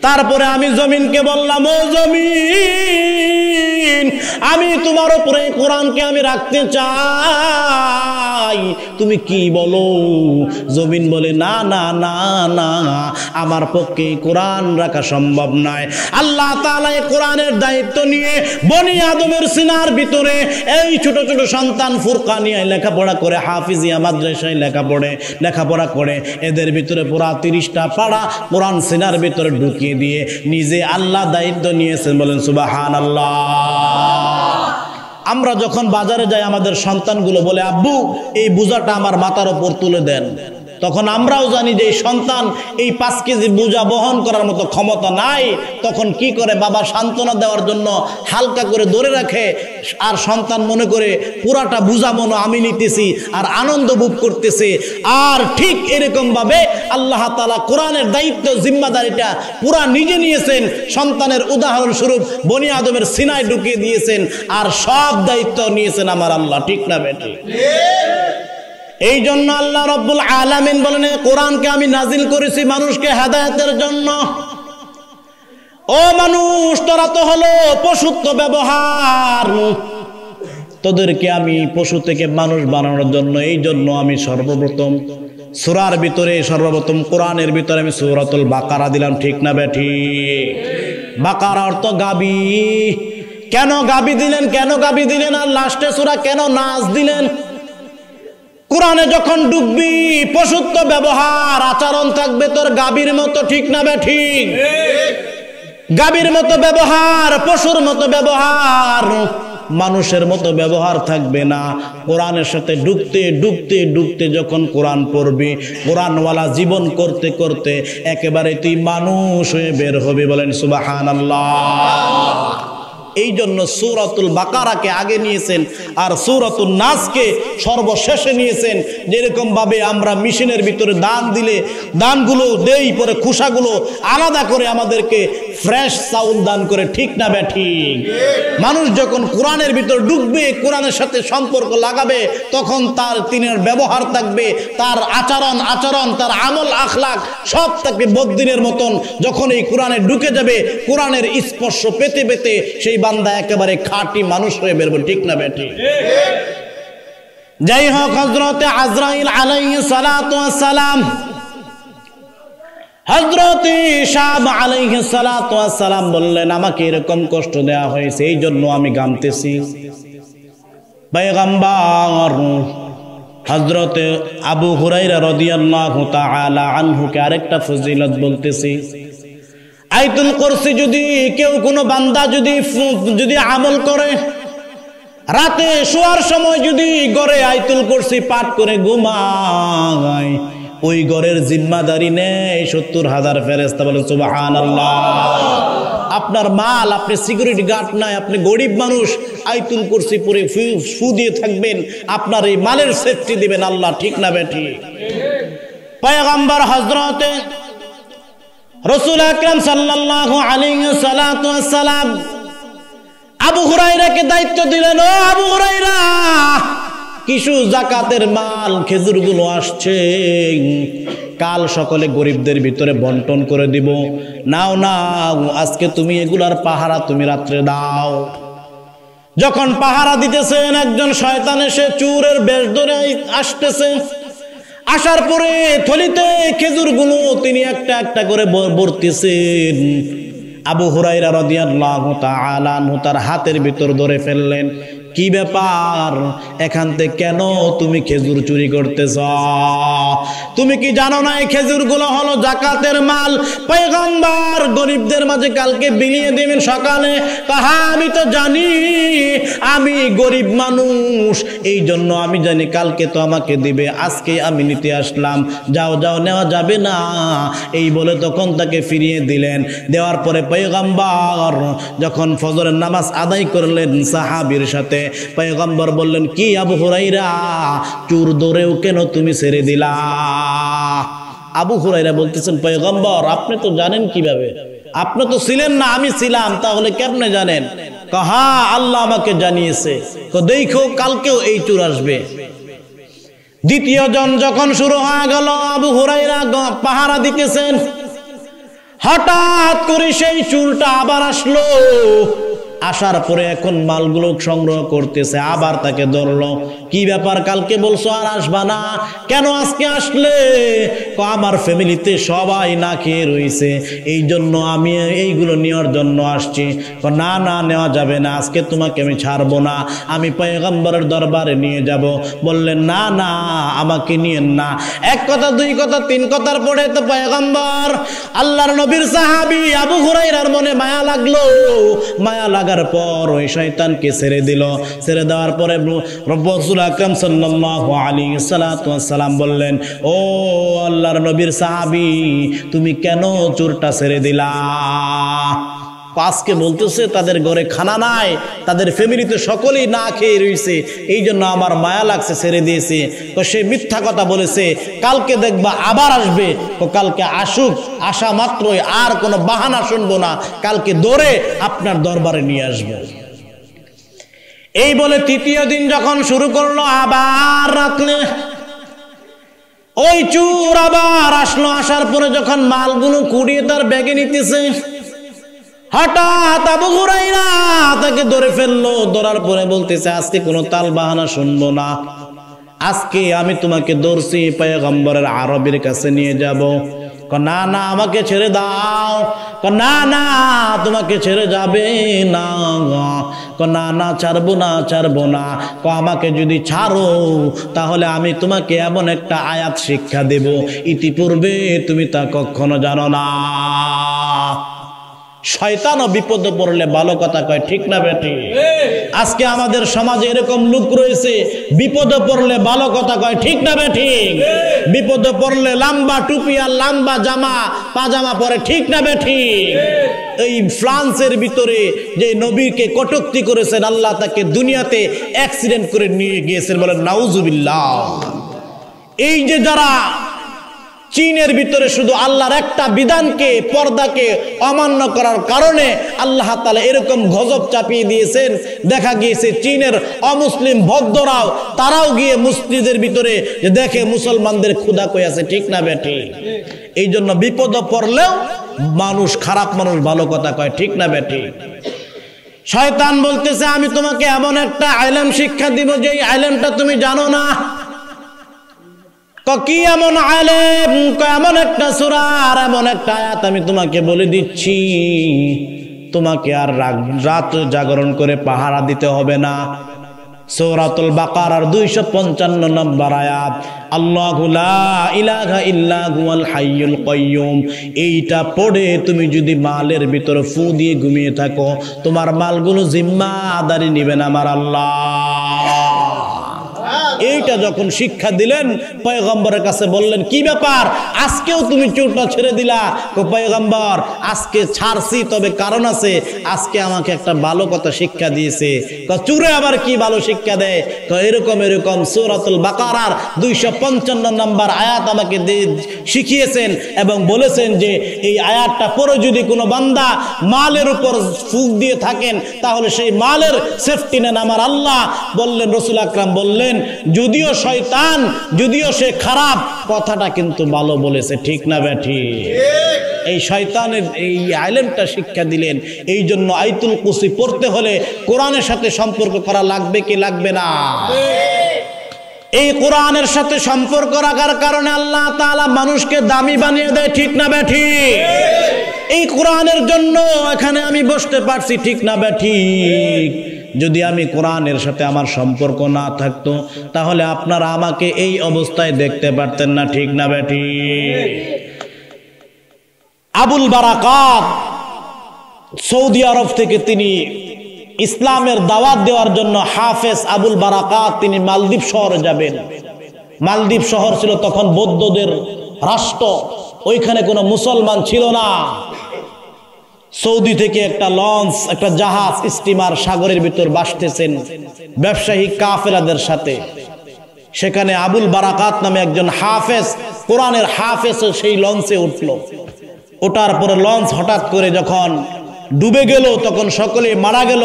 তারপরে আমি জমিনকে বললাম ও জমিন দিন আমি তোমার উপরে কোরআনকে আমি রাখতে চাই তুমি কি বলো জমিন বলে না না না না আমার পক্ষে কোরআন রাখা সম্ভব নয় আল্লাহ তালায় কোরআনের দায়িত্ব নিয়ে বনি আদমের সিনার ভিতরে এই ছোট ছোট সন্তান ফুরকানিয়ায় লেখাপড়া করে হাফিজিয়া মাদ্রাসায় লেখাপড়ে লেখাপড়া করে এদের ভিতরে পুরা তিরিশটা পাড়া কোরআন সিনার ভিতরে ঢুকিয়ে দিয়ে নিজে আল্লাহ দায়িত্ব নিয়েছেন বলেন সুবাহান আল্লাহ আমরা যখন বাজারে যাই আমাদের সন্তানগুলো বলে আব্বু এই বোঝাটা আমার মাথার ওপর তুলে দেন তখন আমরাও জানি যে সন্তান এই পাঁচ কেজি বোঝা বহন করার মতো ক্ষমতা নাই তখন কি করে বাবা সান্ত্বনা দেওয়ার জন্য হালকা করে ধরে রাখে আর সন্তান মনে করে পুরাটা বোঝা মনো আমি নিতেছি আর আনন্দ বুক করতেছে আর ঠিক এরকমভাবে আল্লাহ তালা কোরআনের দায়িত্ব জিম্মাদারিটা পুরা নিজে নিয়েছেন সন্তানের উদাহরণস্বরূপ বনি আদমের সিনায় ঢুকিয়ে দিয়েছেন আর সব দায়িত্ব নিয়েছেন আমার আল্লাহ ঠিক না বেটা এই জন্য আল্লাহ রব্বুল আলামিন বলেন কোরআনকে আমি নাজিল করেছি মানুষকে হেদায়তের জন্য ও মানুষ তোরা তো হলো পশুত্ব ব্যবহার তোদেরকে আমি পশু থেকে মানুষ বানানোর জন্য এই জন্য আমি সর্বপ্রথম সুরার ভিতরে সর্বপ্রথম কোরআনের ভিতরে আমি সুরাতুল বাকারা দিলাম ঠিক না ব্যাঠি বাকারা অর্থ গাবি কেন গাবি দিলেন কেন গাবি দিলেন আর লাস্টে সুরা কেন নাচ দিলেন কোরআনে যখন ডুববি পশুত্ব ব্যবহার আচরণ থাকবে তোর গাভীর মতো ঠিক না ঠিক গাভীর মতো ব্যবহার পশুর মতো ব্যবহার মানুষের মতো ব্যবহার থাকবে না কোরআনের সাথে ডুবতে ডুবতে ডুবতে যখন কোরআন পড়বি কোরআনওয়ালা জীবন করতে করতে একেবারে তুই মানুষ হয়ে বের হবি বলেন সুবাহান আল্লাহ এই জন্য সুরাতুল বাকারাকে আগে নিয়েছেন আর সুরাতুল নাসকে সর্বশেষে নিয়েছেন যেরকমভাবে আমরা মেশিনের ভিতরে দান দিলে দানগুলো দেই পরে খুশাগুলো আলাদা করে আমাদেরকে ফ্রেশ সাউন্ড দান করে ঠিক না ব্যাঠিক মানুষ যখন কোরআনের ভিতরে ডুববে কোরআনের সাথে সম্পর্ক লাগাবে তখন তার তিনের ব্যবহার থাকবে তার আচরণ আচরণ তার আমল আখলাক সব থাকবে বদিনের মতন যখন এই কোরআনে ঢুকে যাবে কোরআনের স্পর্শ পেতে পেতে সেই বান্দা একেবারে খাঁটি মানুষ হয়ে বেরবো ঠিক না বেটি যাই হোক হজরতে আজরাইল আলাই সালাম হজরত সালাম বললেন আমাকে এরকম কষ্ট দেয়া হয়েছে এই জন্য আমি গামতেছি পেগম্বর হজরত আবু হুরাইরা রদিয়াল্লাহু আনহুকে আরেকটা ফজিলত বলতেছি আইতুল করসি যদি কেউ কোনো বান্দা যদি যদি আমল করে রাতে শোয়ার সময় যদি গড়ে আইতুল করসি পাঠ করে ঘুমায় ওই গড়ের জিম্মাদারি নেই সত্তর হাজার ফেরেস্তা বলেন সুবাহান আপনার মাল আপনি সিকিউরিটি গার্ড নাই আপনি গরিব মানুষ আইতুল করছি পরে ফু দিয়ে থাকবেন আপনার এই মালের সেফটি দিবেন আল্লাহ ঠিক না বেঠি পায়গাম্বার হজরতে রসুল আকরাম সাল্লাহ আলিয়ালাম আবু কে দায়িত্ব দিলেন ও আবু হুরাইরা কিছু জাকাতের মাল খেজুরগুলো আসছে কাল সকলে গরিবদের ভিতরে বন্টন করে দিব নাও নাও আজকে তুমি এগুলার পাহারা তুমি রাত্রে দাও যখন পাহারা দিতেছেন একজন শয়তান এসে চুরের বেশ ধরে আসতেছে আসার পরে থলিতে খেজুরগুলো তিনি একটা একটা করে বর্তিছেন আবু হুরাইরা রদিয়াল্লাহু তাআলা তার হাতের ভিতর ধরে ফেললেন কি ব্যাপার এখান থেকে কেন তুমি খেজুর চুরি করতেছ তুমি কি জানো না এই খেজুর গুলো হলো জাকাতের মাল পেগম্বর গরিবদের মাঝে কালকে বিলিয়ে দেবেন সকালে তাহা আমি তো জানি আমি গরিব মানুষ এই জন্য আমি জানি কালকে তো আমাকে দিবে আজকে আমি নিতে আসলাম যাও যাও নেওয়া যাবে না এই বলে তখন তাকে ফিরিয়ে দিলেন দেওয়ার পরে পেগম্বর যখন ফজরের নামাজ আদায় করলেন সাহাবির সাথে পয়গম্বর বললেন কি আবু হুরাইরা চুর দৌড়েও কেন তুমি ছেড়ে দিলা আবু হুরাইরা বলতেছেন পয়গম্বর আপনি তো জানেন কিভাবে আপনি তো ছিলেন না আমি ছিলাম তাহলে কেমনে জানেন কহা আল্লাহ আমাকে জানিয়েছে তো দেখো কালকেও এই চুর আসবে দ্বিতীয় জন যখন শুরু হয়ে গেল আবু হুরাইরা পাহারা দিতেছেন হঠাৎ করে সেই চুলটা আবার আসলো আসার পরে এখন মালগুলো সংগ্রহ করতেছে আবার তাকে ধরলো কি ব্যাপার কালকে বলছো আর আসবা না কেন আজকে আসলে আমার ফ্যামিলিতে সবাই না খেয়ে রয়েছে এই জন্য আমি এইগুলো নেওয়ার জন্য আসছি না না নেওয়া যাবে না আজকে তোমাকে আমি ছাড়বো না আমি পয়গম্বরের দরবারে নিয়ে যাব বললেন না না আমাকে নিয়েন না এক কথা দুই কথা তিন কথার পরে তো পয়গম্বর আল্লাহর নবীর সাহাবি আবু হুরাইরার মনে মায়া লাগলো মায়া লাগা থাকার পর ওই শয়তানকে ছেড়ে দিল ছেড়ে দেওয়ার পরে রব্বসুল আকরম সাল্লাল্লাহু আলাইহি সালাম বললেন ও আল্লাহর নবীর সাহাবী তুমি কেন চোরটা ছেড়ে দিলা পাঁচকে বলতেছে তাদের ঘরে খানা নাই তাদের ফ্যামিলিতে সকলেই না খেয়ে রয়েছে এই জন্য আমার মায়া লাগছে ছেড়ে দিয়েছে তো সে মিথ্যা কথা বলেছে কালকে দেখবা আবার আসবে তো কালকে আসুক আসা মাত্রই আর কোনো বাহানা শুনবো না কালকে দৌড়ে আপনার দরবারে নিয়ে আসবে এই বলে তৃতীয় দিন যখন শুরু করলো আবার রাখলে ওই চুর আবার আসলো আসার পরে যখন মালগুলো কুড়িয়ে তার ব্যাগে নিতেছে হঠাৎ আবু হুরাইরা তাকে ধরে ফেললো ধরার পরে বলতেছে আজকে কোনো তাল বাহানা শুনবো না আজকে আমি তোমাকে দর্শি পয়গম্বরের আরবের কাছে নিয়ে যাব না না আমাকে ছেড়ে দাও না না তোমাকে ছেড়ে যাবে না না না ছাড়বো না ছাড়বো না ক আমাকে যদি ছাড়ো তাহলে আমি তোমাকে এমন একটা আয়াত শিক্ষা দেব ইতিপূর্বে তুমি তা কখনো জানো না শয়তানও বিপদে পড়লে ভালো কথা কয় ঠিক না বেটি আজকে আমাদের সমাজে এরকম লোক রয়েছে বিপদে পড়লে ভালো কথা কয় ঠিক না বেটি বিপদে পড়লে লম্বা টুপি আর লম্বা জামা পাজামা পরে ঠিক না বেটি এই ফ্রান্সের ভিতরে যে নবীকে কটুক্তি করেছেন আল্লাহ তাকে দুনিয়াতে অ্যাক্সিডেন্ট করে নিয়ে গিয়েছেন বলেন নাউজুবিল্লাহ এই যে যারা চীনের ভিতরে শুধু আল্লাহর একটা বিধানকে পর্দাকে অমান্য করার কারণে আল্লাহ তালা এরকম গজব চাপিয়ে দিয়েছেন দেখা গিয়েছে চীনের অমুসলিম ভদ্ররাও তারাও গিয়ে মুসলিদের ভিতরে দেখে মুসলমানদের ক্ষুদা কই আছে ঠিক না বেটি এই জন্য বিপদ পড়লেও মানুষ খারাপ মানুষ ভালো কথা কয় ঠিক না বেটি শয়তান বলতেছে আমি তোমাকে এমন একটা আইলাম শিক্ষা দিব যে আইলামটা তুমি জানো না কি এমন আলেম এমন একটা সুরার এমন একটা আয়াত আমি তোমাকে বলে দিচ্ছি তোমাকে আর রাত জাগরণ করে পাহারা দিতে হবে না সৌরাতুল বাকার আর দুইশো পঞ্চান্ন নম্বর আয়াত এইটা পড়ে তুমি যদি মালের ভিতরে ফু দিয়ে ঘুমিয়ে থাকো তোমার মালগুলো জিম্মাদারি নিবেন আমার আল্লাহ এইটা যখন শিক্ষা দিলেন পয়গম্বরের কাছে বললেন কি ব্যাপার আজকেও তুমি চুরটা ছেড়ে দিলা পয়গম্বর আজকে ছাড়ছি তবে কারণ আছে আজকে আমাকে একটা ভালো কথা শিক্ষা দিয়েছে চুরে আবার কি ভালো শিক্ষা দেয় তো এরকম এরকম সৌরাতুল বাকারার দুইশো পঞ্চান্ন নম্বর আয়াত আমাকে শিখিয়েছেন এবং বলেছেন যে এই আয়াতটা পরে যদি কোনো বান্দা মালের উপর ফুক দিয়ে থাকেন তাহলে সেই মালের সেফটি নেন আমার আল্লাহ বললেন রসুল আকরাম বললেন যদিও শয়তান যদিও সে খারাপ কথাটা কিন্তু ভালো বলেছে ঠিক না ব্যাঠি এই শয়তানের এই আইলেমটা শিক্ষা দিলেন এই জন্য আইতুল কুসি পড়তে হলে কোরআনের সাথে সম্পর্ক করা লাগবে কি লাগবে না এই কোরআনের সাথে সম্পর্ক রাখার কারণে আল্লাহ তালা মানুষকে দামি বানিয়ে দেয় ঠিক না ব্যাঠি এই কোরআনের জন্য এখানে আমি বসতে পারছি ঠিক না ব্যাঠিক যদি আমি কোরআনের সাথে আমার সম্পর্ক না থাকতো তাহলে আপনারা আমাকে এই অবস্থায় দেখতে পারতেন না ঠিক না বেটি আবুল বারাকাত সৌদি আরব থেকে তিনি ইসলামের দাওয়াত দেওয়ার জন্য হাফেজ আবুল বারাকাত তিনি মালদ্বীপ শহরে যাবেন মালদ্বীপ শহর ছিল তখন বৌদ্ধদের রাষ্ট্র ওইখানে কোনো মুসলমান ছিল না সৌদি থেকে একটা লঞ্চ একটা জাহাজ স্টিমার সাগরের ভিতর বাসতেছেন ব্যবসায়ী কাফেলাদের সাথে সেখানে আবুল বারাকাত নামে একজন হাফেজ কোরআনের হাফেজ সেই লঞ্চে উঠল ওটার পরে লঞ্চ হঠাৎ করে যখন ডুবে গেল তখন সকলে মারা গেল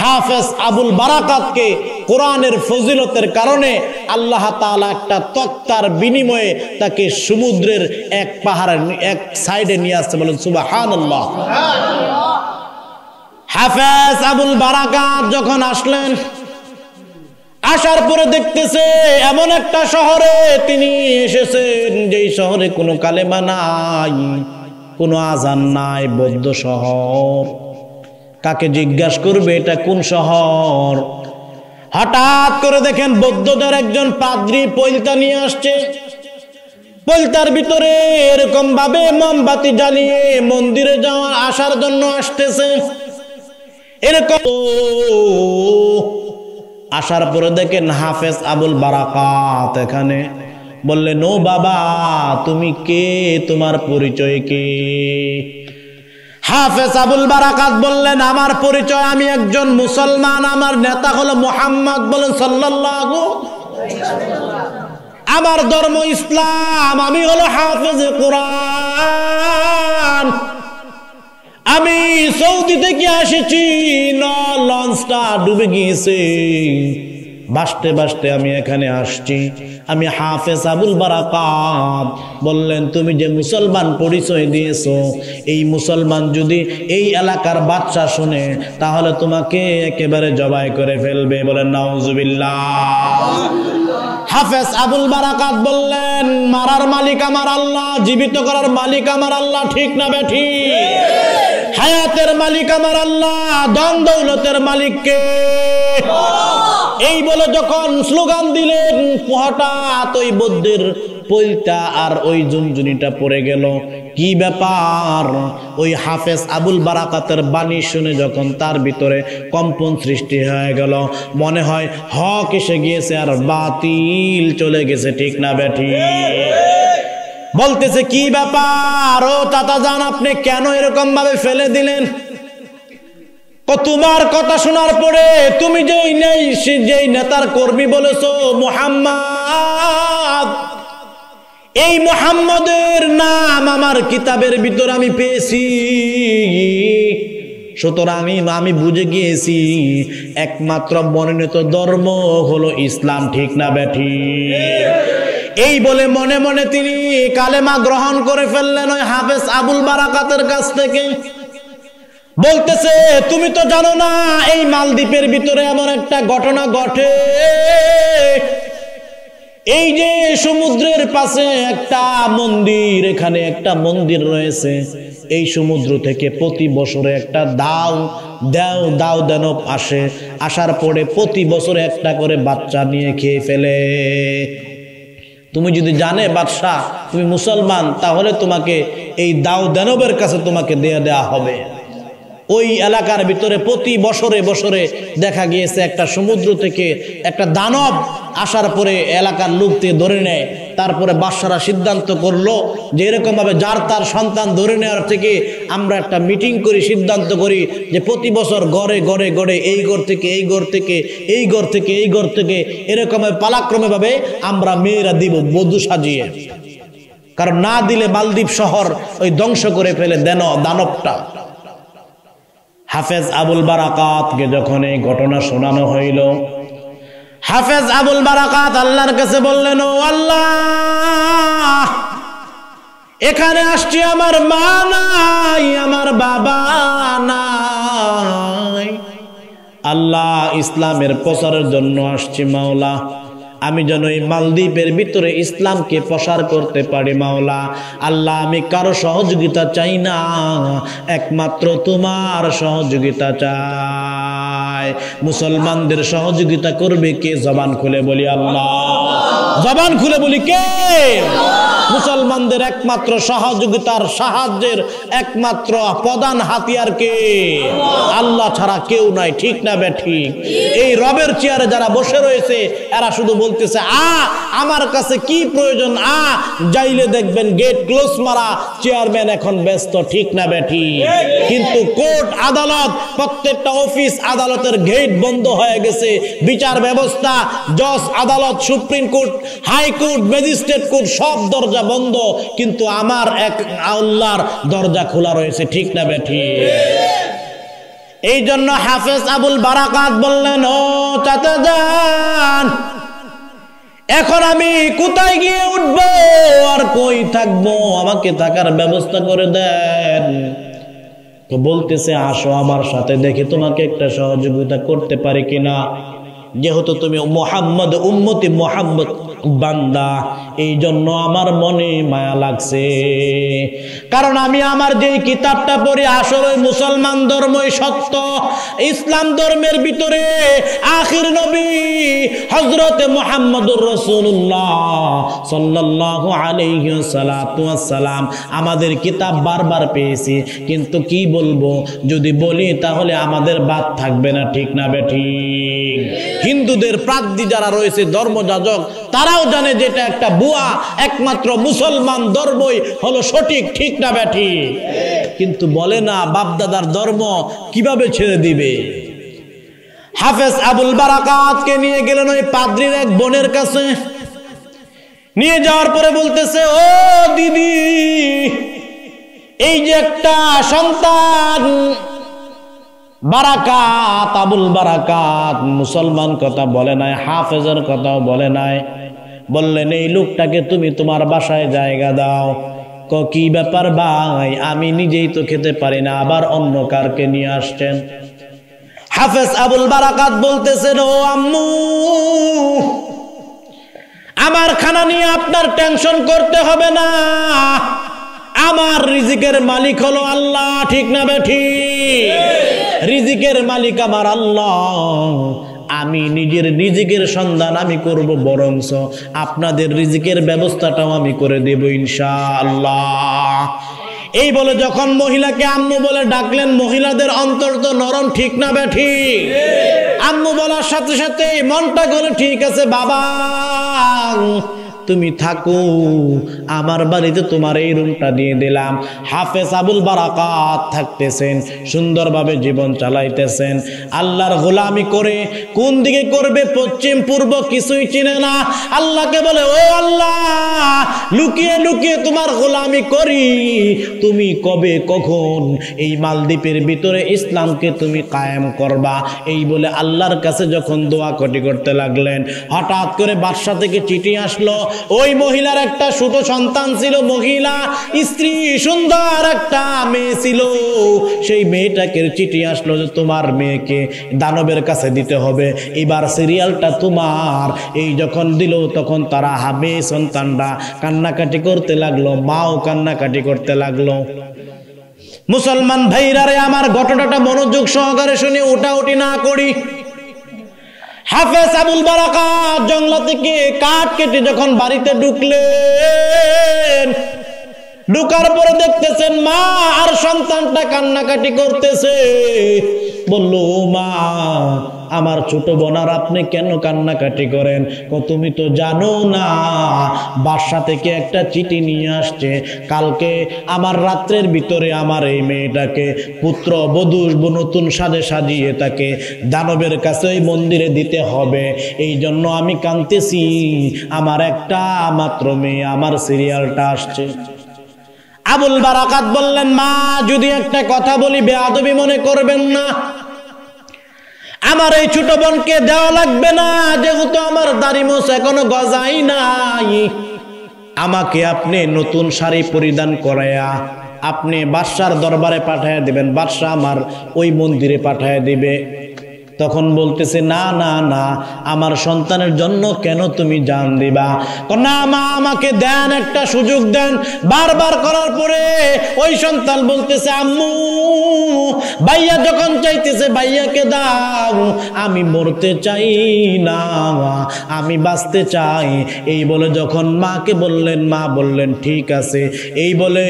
হাফেজ আবুল বারাকাতকে কোরআনের ফজিলতের কারণে আল্লাহ তালা একটা তত্তার বিনিময়ে তাকে সমুদ্রের এক পাহাড়ের এক সাইডে নিয়ে আসতে বলেন সুবাহান হাফেজ আবুল বারাকাত যখন আসলেন আসার পরে দেখতেছে এমন একটা শহরে তিনি এসেছেন যেই শহরে কোনো কালেমা নাই কোনো আজান নাই বৌদ্ধ শহর কাকে জিজ্ঞাসা করবে এটা কোন শহর হঠাৎ করে দেখেন বৌদ্ধদের একজন পাদ্রি পৈলতা নিয়ে আসছে পৈলতার ভিতরে এরকম ভাবে মোমবাতি জ্বালিয়ে মন্দিরে যাওয়া আসার জন্য আসতেছে এরকম আসার পরে দেখেন হাফেজ আবুল বারাকাত এখানে বললেন ও বাবা তুমি কে তোমার পরিচয় কে হাফেজ আবুল বারাকাত বললেন আমার পরিচয় আমি একজন মুসলমান আমার নেতা হলো মোহাম্মদ বলেন সাল্লাহ আমার ধর্ম ইসলাম আমি হলো হাফেজ কোরআন আমি সৌদি থেকে আসেছি লঞ্চটা ডুবে গিয়েছে বাসতে বাসতে আমি এখানে আসছি আমি হাফেজ আবুল বারাকাত বললেন তুমি যে মুসলমান পরিচয় দিয়েছ এই মুসলমান যদি এই এলাকার বাচ্চা শুনে তাহলে তোমাকে একেবারে জবাই করে ফেলবে বলেন নাউজুবিল্লাহ হাফেজ আবুল বারাকাত বললেন মারার মালিক আমার আল্লাহ জীবিত করার মালিক আমার আল্লাহ ঠিক না বেঠি হায়াতের মালিক আমার আল্লাহ দন দৌলতের মালিককে এই বলে যখন স্লোগান দিলেন হঠাৎ ওই বৌদ্ধের পৈতা আর ওই জুনজুনিটা পড়ে গেল কি ব্যাপার ওই হাফেজ আবুল বারাকাতের বাণী শুনে যখন তার ভিতরে কম্পন সৃষ্টি হয়ে গেল মনে হয় হক এসে গিয়েছে আর বাতিল চলে গেছে ঠিক না ব্যাঠি বলতেছে কি ব্যাপার ও তাতা যান আপনি কেন এরকম ভাবে ফেলে দিলেন তোমার কথা শোনার পরে তুমি যে নেই যেই নেতার কর্মী বলেছ মোহাম্মদ এই মোহাম্মদের নাম আমার কিতাবের ভিতর আমি পেয়েছি সুতরাং আমি আমি বুঝে গিয়েছি একমাত্র মনোনীত ধর্ম হলো ইসলাম ঠিক না ব্যাঠি এই বলে মনে মনে তিনি কালেমা গ্রহণ করে ফেললেন ওই হাফেজ আবুল বারাকাতের কাছ থেকে বলতেছে তুমি তো জানো না এই মালদ্বীপের ভিতরে এমন একটা ঘটনা ঘটে এই যে সমুদ্রের পাশে একটা মন্দির এখানে একটা মন্দির রয়েছে এই সমুদ্র থেকে প্রতি বছরে একটা দাও দাও দাও দানব আসে আসার পরে প্রতি বছরে একটা করে বাচ্চা নিয়ে খেয়ে ফেলে তুমি যদি জানে বাদশাহ তুমি মুসলমান তাহলে তোমাকে এই দাও দানবের কাছে তোমাকে দেয়া দেয়া হবে ওই এলাকার ভিতরে প্রতি বছরে বছরে দেখা গিয়েছে একটা সমুদ্র থেকে একটা দানব আসার পরে এলাকার লোককে ধরে নেয় তারপরে বাদশারা সিদ্ধান্ত করলো যে এরকমভাবে যার তার সন্তান ধরে নেওয়ার থেকে আমরা একটা মিটিং করি সিদ্ধান্ত করি যে প্রতি বছর গড়ে গড়ে গড়ে এই ঘর থেকে এই ঘর থেকে এই ঘর থেকে এই ঘর থেকে এরকমভাবে পালাক্রমেভাবে আমরা মেয়েরা দিব বধু সাজিয়ে কারণ না দিলে মালদ্বীপ শহর ওই ধ্বংস করে ফেলে দেন দানবটা হাফেজ আবুল বারাকাতকে যখন এই ঘটনা শোনানো হইল হাফেজ আবুল বারাকাত আল্লাহর কাছে বললেন ও আল্লাহ এখানে আসছি আমার মা নাই আমার বাবা নাই আল্লাহ ইসলামের প্রচারের জন্য আসছি মাওলা আমি যেন এই মালদ্বীপের ভিতরে ইসলামকে প্রসার করতে পারি মাওলা আল্লাহ আমি কারো সহযোগিতা চাই না একমাত্র তোমার সহযোগিতা চাই মুসলমানদের সহযোগিতা করবে কে জবান খুলে বলি আল্লাহ জবান খুলে বলি কে মুসলমানদের একমাত্র সহযোগিতার সাহায্যের একমাত্র প্রধান কে আল্লাহ ছাড়া কেউ নাই ঠিক না বে ঠিক এই রবের চেয়ারে যারা বসে রয়েছে এরা শুধু বলতেছে আ আমার কাছে কি প্রয়োজন আ যাইলে দেখবেন গেট ক্লোজ মারা চেয়ারম্যান এখন ব্যস্ত ঠিক না বে ঠিক কিন্তু কোর্ট আদালত প্রত্যেকটা অফিস আদালতের গেট বন্ধ হয়ে গেছে বিচার ব্যবস্থা জজ আদালত supreme court high court magistrate court সব দরজা দরজা বন্ধ কিন্তু আমার এক আল্লাহর দরজা খোলা রয়েছে ঠিক না বেঠি এই জন্য হাফেজ আবুল বারাকাত বললেন ও চাচা যান এখন আমি কোথায় গিয়ে উঠব আর কই থাকবো আমাকে থাকার ব্যবস্থা করে দেন তো বলতেছে আসো আমার সাথে দেখে তোমাকে একটা সহযোগিতা করতে পারি কিনা যেহেতু তুমি মোহাম্মদ উম্মতি মোহাম্মদ বান্দা এই জন্য আমার মনে মায়া লাগছে কারণ আমি আমার যে কিতাবটা পড়ি আসলে মুসলমান ধর্মই সত্য ইসলাম ধর্মের ভিতরে আখির নবী হজরত মোহাম্মদুর রসুল্লাহ সাল্লাহ আলহ্লাম আমাদের কিতাব বারবার পেয়েছি কিন্তু কি বলবো যদি বলি তাহলে আমাদের বাদ থাকবে না ঠিক না বেঠিক হিন্দুদের প্রাদ্দি যারা রয়েছে ধর্মযাজক তারাও জানে যে এটা একটা বুয়া একমাত্র মুসলমান ধর্মই হলো সঠিক ঠিক না ব্যাঠি কিন্তু বলে না বাপদাদার ধর্ম কিভাবে ছেড়ে দিবে হাফেজ আবুল বারাকাতকে নিয়ে গেলেন ওই পাদ্রির এক বোনের কাছে নিয়ে যাওয়ার পরে বলতেছে ও দিদি এই যে একটা সন্তান বারাকাত আবুল বারাকাত মুসলমান কথা বলে নাই হাফেজের কথাও বলে নাই বললেন এই লোকটাকে তুমি তোমার বাসায় জায়গা দাও ক কি ব্যাপার ভাই আমি নিজেই তো খেতে পারি না আবার অন্য কারকে নিয়ে আসছেন হাফেজ আবুল বারাকাত বলতেছেন ও আম্মু আমার খানা নিয়ে আপনার টেনশন করতে হবে না আমার রিজিকের মালিক হলো আল্লাহ ঠিক না বেঠি রিজিকের মালিক আমার আল্লাহ আমি নিজের রিজিকের সন্ধান আমি করব বরংস আপনাদের রিজিকের ব্যবস্থাটাও আমি করে দেব ইনশা আল্লাহ এই বলে যখন মহিলাকে আম্মু বলে ডাকলেন মহিলাদের অন্তর তো নরম ঠিক না ব্যাঠি আম্মু বলার সাথে সাথে মনটা করে ঠিক আছে বাবা তুমি থাকো আমার বাড়িতে তোমার এই রুমটা দিয়ে দিলাম হাফেজ আবুল বারাকাত থাকতেছেন সুন্দরভাবে জীবন চালাইতেছেন আল্লাহর গোলামি করে কোন দিকে করবে পশ্চিম পূর্ব কিছুই চিনে না আল্লাহকে বলে ও আল্লাহ লুকিয়ে লুকিয়ে তোমার গোলামি করি তুমি কবে কখন এই মালদ্বীপের ভিতরে ইসলামকে তুমি কায়েম করবা এই বলে আল্লাহর কাছে যখন দোয়া কটি করতে লাগলেন হঠাৎ করে বাদশা থেকে চিঠি আসলো ওই মহিলার একটা ছোট সন্তান ছিল মহিলা স্ত্রী সুন্দর একটা মেয়ে ছিল সেই মেয়েটাকে চিঠি আসলো যে তোমার মেয়েকে দানবের কাছে দিতে হবে এবার সিরিয়ালটা তোমার এই যখন দিল তখন তারা হাবে সন্তানরা কান্নাকাটি করতে লাগলো মাও কান্নাকাটি করতে লাগলো মুসলমান ভাইরারে আমার ঘটনাটা মনোযোগ সহকারে শুনে ওটা ওটাউটি না করি হাফেজ আবুল বারাকাত জঙ্গল থেকে কাঠ কেটে যখন বাড়িতে ঢুকলেন ঢুকার পরে দেখতেছেন মা আর সন্তানটা কান্নাকাটি করতেছে বললো মা আমার ছোট বোনার আপনি কেন কান্নাকাটি করেন তুমি তো জানো না বাসা থেকে একটা চিঠি নিয়ে আসছে কালকে আমার রাত্রের ভিতরে আমার এই মেয়েটাকে পুত্র বধূষ নতুন সাজে সাজিয়ে তাকে দানবের কাছে ওই মন্দিরে দিতে হবে এই জন্য আমি কাঁদতেছি আমার একটা মাত্র মেয়ে আমার সিরিয়ালটা আসছে আবুল বারাকাত বললেন মা যদি একটা কথা বলি বেআবি মনে করবেন না আমার এই ছোট বোনকে দেওয়া লাগবে না যেহেতু আমার দাড়ি মোছ এখনো গজাই নাই আমাকে আপনি নতুন শাড়ি পরিধান করাইয়া আপনি বাদশার দরবারে পাঠায় দিবেন বাদশাহ আমার ওই মন্দিরে পাঠায় দিবে তখন বলতেছে না না না আমার সন্তানের জন্য কেন তুমি জান দিবা না মা আমাকে দেন একটা সুযোগ দেন বারবার করার পরে ওই সন্তান বলতেছে আম্মু ভাইয়া যখন চাইতেছে ভাইয়াকে দাও আমি মরতে চাই না আমি বাঁচতে চাই এই বলে যখন মাকে বললেন মা বললেন ঠিক আছে এই বলে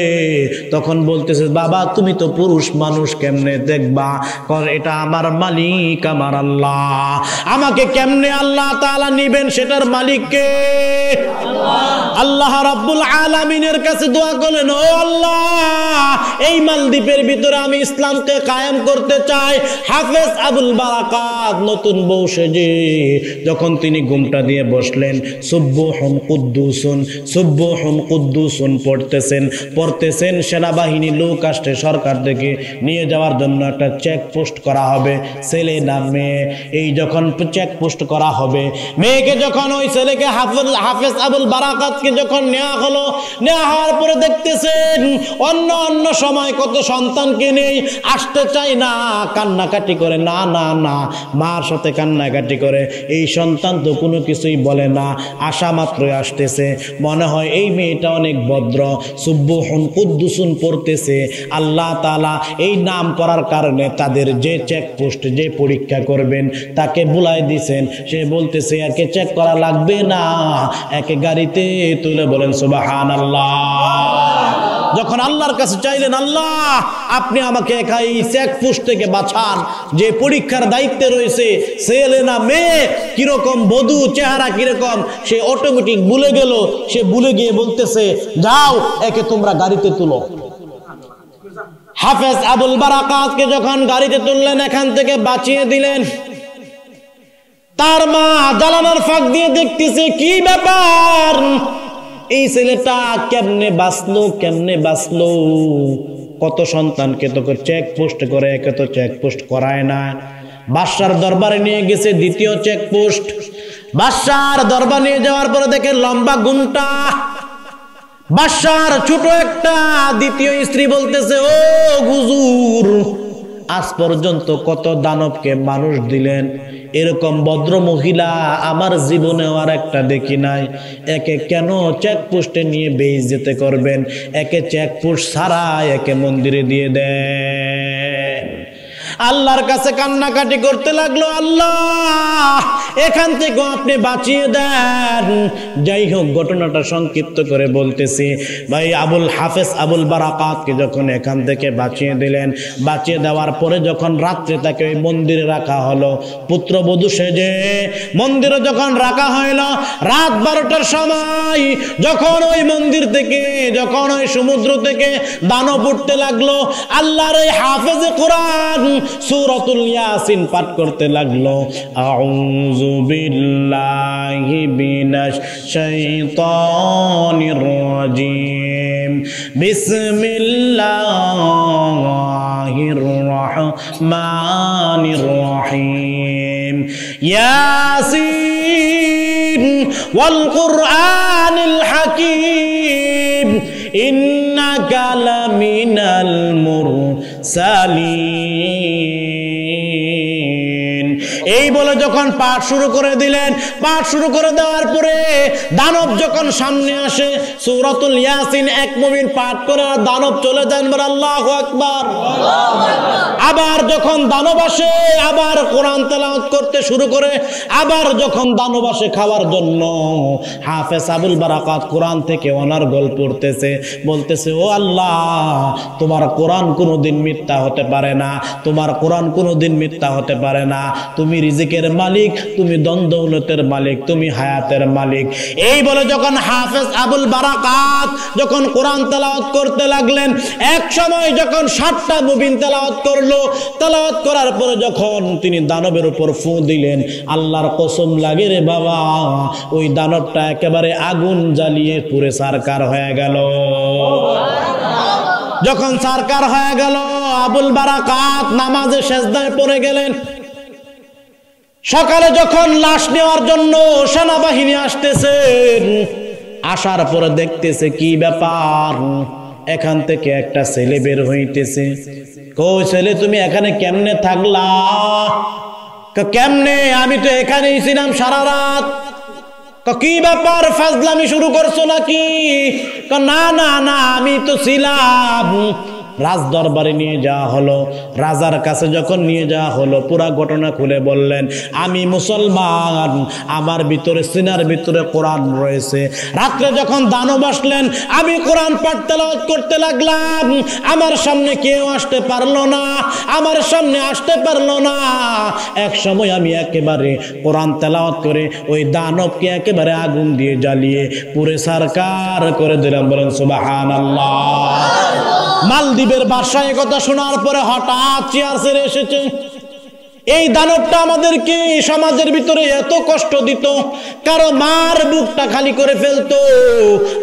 তখন বলতেছে বাবা তুমি তো পুরুষ মানুষ কেমনে দেখবা কর এটা আমার মালিক আমার আল্লাহ আমাকে কেমনে আল্লাহ তালা নিবেন সেটার মালিককে আল্লাহ রব্বুল আলমিনের কাছে দোয়া করলেন ও আল্লাহ এই মালদ্বীপের ভিতরে আমি ইসলামকে কায়েম করতে চাই হাফেজ আবুল বারাকাত নতুন বউ সেজে যখন তিনি ঘুমটা দিয়ে বসলেন সুব্য হম কুদ্দুসুন সুব্য হম কুদ্দুসুন পড়তেছেন পড়তেছেন সেনাবাহিনী লোক আসতে সরকার থেকে নিয়ে যাওয়ার জন্য একটা চেক পোস্ট করা হবে ছেলে নাম মেয়ে এই যখন করা হবে মেয়েকে যখন ওই ছেলেকে হাফেজ আবুল বারাকাতকে যখন নেওয়া হলো নেওয়া হওয়ার পরে দেখতেছেন অন্য অন্য সময় কত সন্তানকে নেই আসতে চাই না কান্নাকাটি করে না না না মার সাথে কান্নাকাটি করে এই সন্তান তো কোনো কিছুই বলে না আশা মাত্রই আসতেছে মনে হয় এই মেয়েটা অনেক ভদ্র সুব্বহন কুদ্দুসুন পড়তেছে আল্লাহ তালা এই নাম পড়ার কারণে তাদের যে চেকপোস্ট যে পরীক্ষা পরীক্ষা করবেন তাকে বুলাই দিছেন সে বলতেছে একে চেক করা লাগবে না একে গাড়িতে তুলে বলেন সুবাহান আল্লাহ যখন আল্লাহর কাছে চাইলেন আল্লাহ আপনি আমাকে একাই চেক চেকপোস্ট থেকে বাঁচান যে পরীক্ষার দায়িত্বে রয়েছে ছেলে না মেয়ে কিরকম বধু চেহারা কিরকম সে অটোমেটিক ভুলে গেল সে ভুলে গিয়ে বলতেছে যাও একে তোমরা গাড়িতে তুলো হাফেজ আবুল বারাকাতকে যখন গাড়িতে তুললেন এখান থেকে বাঁচিয়ে দিলেন তার মা জালানার ফাঁক দিয়ে দেখতেছে কি ব্যাপার এই ছেলেটা কেমনে বাঁচলো কেমনে বাঁচলো কত সন্তানকে তোকে চেক পোস্ট করে একে তো চেক পোস্ট করায় না বাদশার দরবারে নিয়ে গেছে দ্বিতীয় চেক পোস্ট বাদশার দরবার নিয়ে যাওয়ার পরে দেখে লম্বা গুমটা বাসার ছোট একটা দ্বিতীয় স্ত্রী বলতেছে ও গুজুর আজ পর্যন্ত কত দানবকে মানুষ দিলেন এরকম ভদ্র মহিলা আমার জীবনে আর একটা দেখি নাই একে কেন চেকপোস্টে নিয়ে বেজ যেতে করবেন একে চেকপোস্ট ছাড়া একে মন্দিরে দিয়ে দেন আল্লাহর কাছে কান্নাকাটি করতে লাগলো আল্লাহ এখান থেকে আপনি বাঁচিয়ে দেন যাই হোক ঘটনাটা সংক্ষিপ্ত করে বলতেছি ভাই আবুল হাফেজ আবুল বারাকাতকে যখন এখান থেকে বাঁচিয়ে দিলেন বাঁচিয়ে দেওয়ার পরে যখন রাত্রে তাকে ওই মন্দিরে রাখা হলো পুত্রবধূ সেজে মন্দিরে যখন রাখা হইল রাত বারোটার সময় যখন ওই মন্দির থেকে যখন ওই সমুদ্র থেকে দানব উঠতে লাগলো আল্লাহর ওই হাফেজ কোরআন সুরতুল ইয়াসিন পাঠ করতে লাগলো আউযু বিল্লাহি মিনাশ শাইতানির রাজিম বিসমিল্লাহির রহমানির রহিম ইয়াসিন ওয়াল কুরআনিল হাকীম إنك لمن المرسلين এই বলে যখন পাঠ শুরু করে দিলেন পাঠ শুরু করে দেওয়ার পরে দানব যখন সামনে আসে সুরতুল ইয়াসিন এক মুমিন পাঠ করে দানব চলে যান আল্লাহ আকবার যখন দানবাসে আবার কোরআন তেলাওয়াত করতে শুরু করে আবার যখন দানবাসে খাওয়ার জন্য হাফেজ আবুল বারাকাত কোরআন থেকে ওনার অনার্গল পড়তেছে বলতেছে ও আল্লাহ তোমার কোরআন কোনো দিন মিথ্যা হতে পারে না তোমার কোরআন কোনো দিন মিথ্যা হতে পারে না তুমি রিজিকের মালিক তুমি দ্বন্দ্বলতের মালিক তুমি হায়াতের মালিক এই বলে যখন হাফেজ আবুল বারাকাত যখন কোরআন তেলাওয়াত করতে লাগলেন এক সময় যখন সাতটা মুবিন তেলাওয়াত করলো তালাওয়াত করার পরে যখন তিনি দানবের উপর ফু দিলেন আল্লাহর কসম লাগে রে বাবা ওই দানবটা একেবারে আগুন জ্বালিয়ে পুরে সারকার হয়ে গেল যখন সারকার হয়ে গেল আবুল বারাকাত নামাজে সেজদায় পড়ে গেলেন সকালে যখন লাশ নেওয়ার জন্য সেনাবাহিনী আসতেছেন আসার পরে দেখতেছে কি ব্যাপার এখান থেকে একটা ছেলে বের হইতেছে কৌ ছেলে তুমি এখানে কেমনে থাকলা কেমনে আমি তো এখানে ছিলাম সারা রাত কি ব্যাপার ফাজলামি শুরু করছো নাকি না না না আমি তো ছিলাম রাজ দরবারে নিয়ে যাওয়া হলো রাজার কাছে যখন নিয়ে যাওয়া হলো পুরা ঘটনা খুলে বললেন আমি মুসলমান আমার ভিতরে সিনার ভিতরে কোরআন রয়েছে রাত্রে যখন দানব আসলেন আমি কোরআন পাঠ করতে লাগলাম আমার সামনে কেউ আসতে পারলো না আমার সামনে আসতে পারলো না এক সময় আমি একেবারে কোরআন তেলাওয়াত করে ওই দানবকে একেবারে আগুন দিয়ে জ্বালিয়ে পুরে সরকার করে দিলাম বলেন সুবাহান আল্লাহ মালদ্বীপ গরিবের বাসায় কথা শোনার পরে হঠাৎ চেয়ার ছেড়ে এসেছে এই দানবটা আমাদেরকে সমাজের ভিতরে এত কষ্ট দিত কারো মার বুকটা খালি করে ফেলতো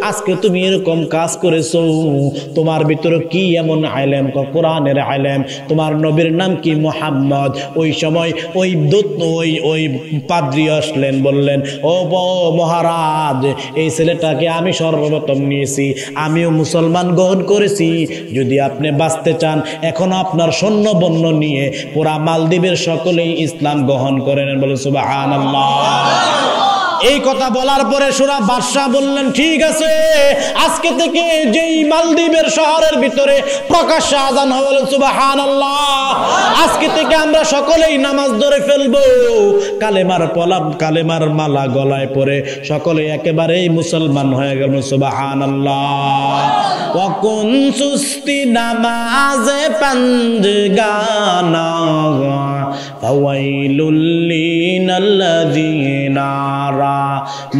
আজকে তুমি এরকম কাজ করেছো তোমার ভিতরে কি এমন আইলেম কোরআনের আইলেম তোমার নবীর নাম কি মোহাম্মদ ওই সময় ওই দূত ওই ওই পাদ্রী আসলেন বললেন ও মহারাজ এই ছেলেটাকে আমি সর্বপ্রথম নিয়েছি আমিও মুসলমান গ্রহণ করেছি যদি আপনি বাঁচতে চান এখন আপনার সৈন্য বন্য নিয়ে পুরা মালদ্বীপের সকলেই ইসলাম গ্রহণ করেন বলে সুবাহ এই কথা বলার পরে সুরা বাদশাহ বললেন ঠিক আছে আজকে থেকে যেই মালদ্বীপের শহরের ভিতরে প্রকাশ্যে আজান হলেন সুবাহান আজকে থেকে আমরা সকলেই নামাজ ধরে ফেলব কালেমার পলাম কালেমার মালা গলায় পরে সকলে একেবারেই মুসলমান হয়ে গেল সুবাহান অকুন সুস্তি নামাজে পঞ্জ গানা ফাওয়াইলুল্লিনাল্লাযীনা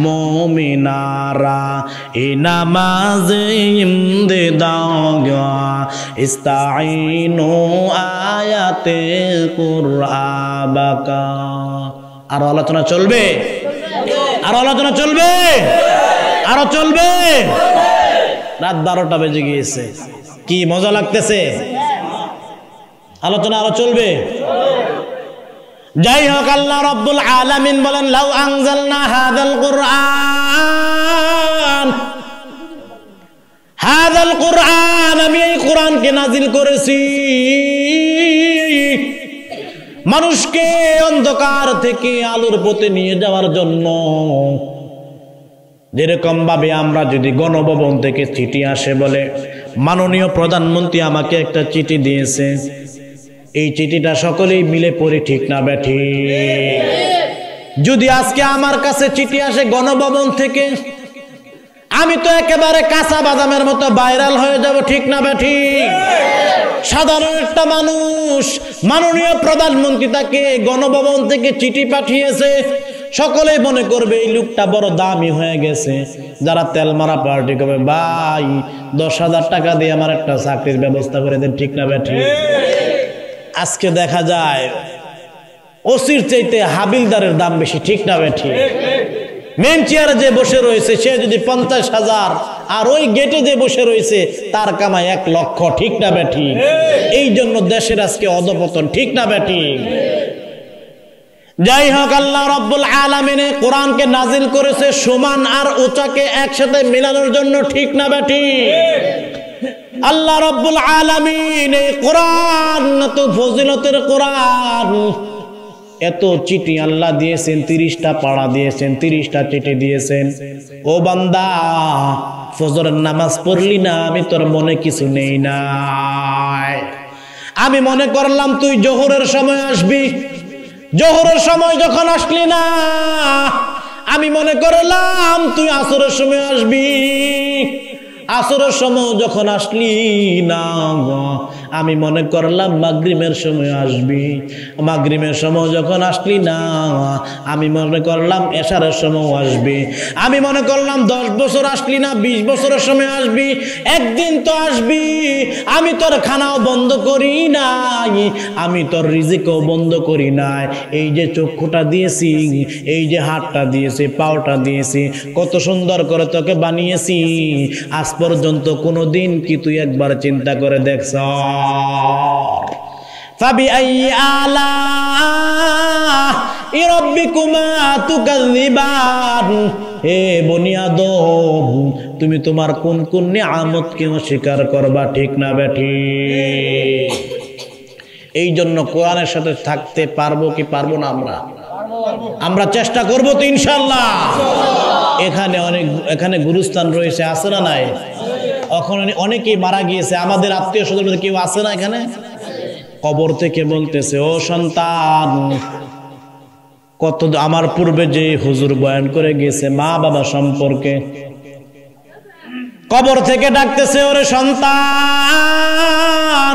মোমিনারা এ নামাজ ইমদে দাও গা ইস্তাইনু আয়াতে কুরআবাকা আর আলোচনা চলবে আর আলোচনা চলবে আরো চলবে রাত বারোটা বেজে গিয়েছে কি মজা লাগতেছে আলোচনা আরো চলবে যাই হোক আল্লাহ রব্বুল আলামিন বলেন লাউ না হাদাল কুরআন হাদাল কুরআন আমি এই কোরআনকে নাজিল করেছি মানুষকে অন্ধকার থেকে আলোর পথে নিয়ে যাওয়ার জন্য যেরকম ভাবে আমরা যদি গণভবন থেকে চিঠি আসে বলে মাননীয় প্রধানমন্ত্রী আমাকে একটা চিঠি দিয়েছে এই চিঠিটা সকলেই মিলে পড়ে ঠিক না ব্যাঠি যদি আজকে আমার কাছে চিঠি আসে গণভবন থেকে আমি তো একেবারে কাঁচা বাদামের মতো ভাইরাল হয়ে যাব ঠিক না ব্যাঠি সাধারণ একটা মানুষ মাননীয় প্রধানমন্ত্রী তাকে গণভবন থেকে চিঠি পাঠিয়েছে সকলেই মনে করবে এই লোকটা বড় দামি হয়ে গেছে যারা তেল মারা পার্টি করবে ভাই দশ হাজার টাকা দিয়ে আমার একটা চাকরির ব্যবস্থা করে দেন ঠিক না ব্যাঠি আজকে দেখা যায় ওসির চাইতে হাবিলদারের দাম বেশি ঠিক না ঠিক মেন চেয়ারে যে বসে রয়েছে সে যদি পঞ্চাশ হাজার আর ওই গেটে যে বসে রয়েছে তার কামায় এক লক্ষ ঠিক না ব্যাঠি এই জন্য দেশের আজকে অধপতন ঠিক না ব্যাঠি যাই হোক আল্লাহ রব্বুল আলমিনে কোরআনকে নাজিল করেছে সমান আর উঁচাকে একসাথে মিলানোর জন্য ঠিক না ব্যাঠি আল্লাহ রব্বুল আলমিন এই কোরআন তো ফজিলতের কোরআন এত চিঠি আল্লাহ দিয়েছেন তিরিশটা পাড়া দিয়েছেন তিরিশটা চিঠি দিয়েছেন ও বান্দা ফজরের নামাজ পড়লি না আমি তোর মনে কিছু নেই না আমি মনে করলাম তুই জোহরের সময় আসবি জোহরের সময় যখন আসলি না আমি মনে করলাম তুই আসরের সময় আসবি আসরের সময় যখন আসলি না আমি মনে করলাম মাগরিমের সময় আসবি মাগরিমের সময় যখন আসলি না আমি মনে করলাম এশারের সময় আসবি আমি মনে করলাম দশ বছর আসলি না বিশ বছরের সময় আসবি একদিন তো আসবি আমি তোর খানাও বন্ধ করি নাই আমি তোর রিজিকও বন্ধ করি নাই এই যে চক্ষুটা দিয়েছি এই যে হাতটা দিয়েছি পাওটা দিয়েছি কত সুন্দর করে তোকে বানিয়েছি আজ পর্যন্ত কোনো দিন কি তুই একবার চিন্তা করে দেখছ فبأي آلاء ربكما تكذبان হে বনিয়াদম তুমি তোমার কোন কোন কে অস্বীকার করবা ঠিক না বেঠি এই জন্য কোরআনের সাথে থাকতে পারবো কি পারবো না আমরা আমরা চেষ্টা করবো তো ইনশাল্লাহ এখানে অনেক এখানে গুরুস্থান রয়েছে আসে না নাই এখন অনেকেই মারা গিয়েছে আমাদের আত্মীয় স্বজন কেউ আছে না এখানে কবর থেকে বলতেছে ও সন্তান কত আমার পূর্বে যে হুজুর বয়ান করে গিয়েছে মা বাবা সম্পর্কে কবর থেকে ডাকতেছে ওরে সন্তান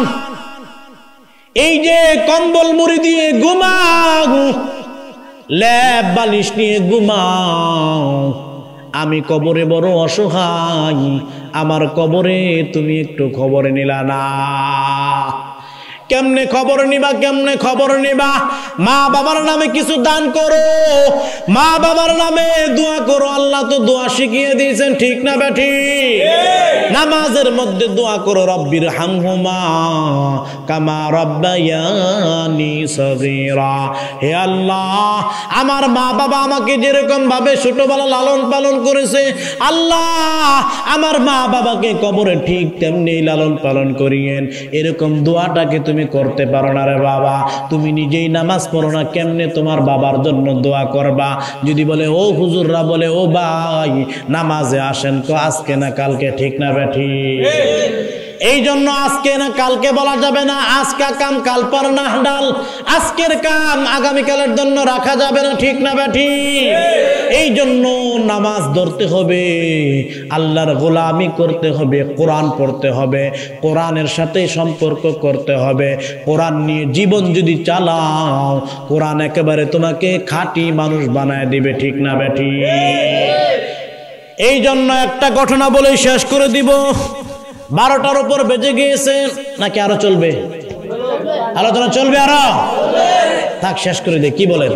এই যে কম্বল মুড়ি দিয়ে ঘুমাও ল্যাব বালিশ নিয়ে ঘুমাও আমি কবরে বড় অসহায় আমার কবরে তুমি একটু খবর নিলা না কেমনে খবর নিবা কেমনে খবর নিবা মা বাবার নামে কিছু দান করো মা বাবার নামে দোয়া করো আল্লাহ তো দোয়া শিখিয়ে দিয়েছেন ঠিক না বেঠি নামাজের মধ্যে দোয়া করো রব্বির হামহুমা কামা রব্বায়ানি সগীরা হে আল্লাহ আমার মা বাবা আমাকে যেরকম ভাবে ছোটবেলা লালন পালন করেছে আল্লাহ আমার মা বাবাকে কবরে ঠিক তেমনি লালন পালন করিয়েন এরকম দোয়াটাকে তুমি তুমি করতে পারো না রে বাবা তুমি নিজেই নামাজ পড়ো না কেমনে তোমার বাবার জন্য দোয়া করবা যদি বলে ও হুজুররা বলে ও ভাই নামাজে আসেন তো আজকে না কালকে ঠিক না বেঠি এই জন্য আজকে না কালকে বলা যাবে না আজকা কাম কাল পর না ডাল আজকের কাম আগামীকালের জন্য রাখা যাবে না ঠিক না ব্যাঠি এই জন্য নামাজ ধরতে হবে আল্লাহর গোলামি করতে হবে কোরআন পড়তে হবে কোরআনের সাথে সম্পর্ক করতে হবে কোরআন নিয়ে জীবন যদি চালাও কোরআন একেবারে তোমাকে খাঁটি মানুষ বানায় দিবে ঠিক না ব্যাঠি এই জন্য একটা ঘটনা বলেই শেষ করে দিব বারোটার উপর বেজে গিয়েছে নাকি আরো চলবে আলোচনা চলবে আরো থাক শেষ করে দে কি বলেন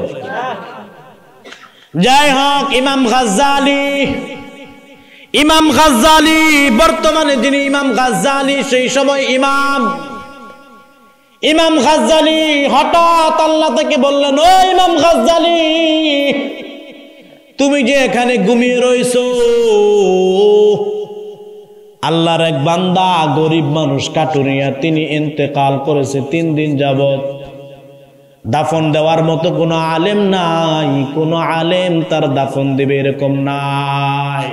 যাই হোক ইমাম গাজ্জালি ইমাম গাজ্জালি বর্তমানে যিনি ইমাম গাজ্জালি সেই সময় ইমাম ইমাম গাজ্জালি হঠাৎ আল্লাহ তাকে বললেন ও ইমাম গাজ্জালি তুমি যে এখানে ঘুমিয়ে রয়েছো আল্লাহর এক বান্দা গরিব মানুষ কাটুরিয়া তিনি ইন্তেকাল করেছে তিন দিন যাবৎ দাফন দেওয়ার মতো কোনো আলেম নাই কোনো আলেম তার দাফন দেবে এরকম নাই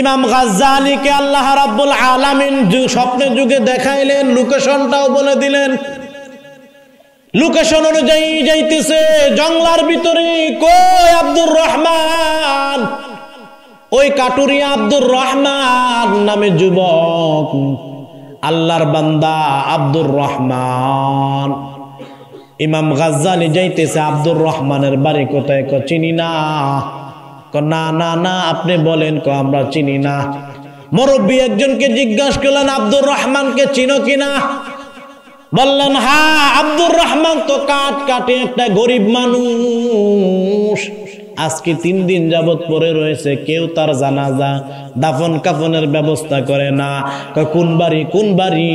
ইমাম গাজ্জালিকে আল্লাহ রাব্বুল আলামিন স্বপ্নের যুগে দেখাইলেন লোকেশনটাও বলে দিলেন লোকেশন অনুযায়ী যাইতেছে জংলার ভিতরে কই আব্দুর রহমান ওই কাটুরিয়া আব্দুর রহমান নামে যুবক আল্লাহর বান্দা আব্দুর রহমান ইমাম গাজ্জালি যাইতেছে আব্দুর রহমানের বাড়ি কোথায় ক চিনি না না না না আপনি বলেন কো আমরা চিনি না মুরব্বী একজনকে জিজ্ঞাসা করলেন আব্দুর রহমানকে চিনো কিনা বললেন হা হ্যাঁ, আব্দুর রহমান তো কাট কাটে একটা গরিব মানুষ আজকে তিন দিন যাবত পরে রয়েছে কেউ তার জানাজা দাফন কাফনের ব্যবস্থা করে না কোন বাড়ি কোন বাড়ি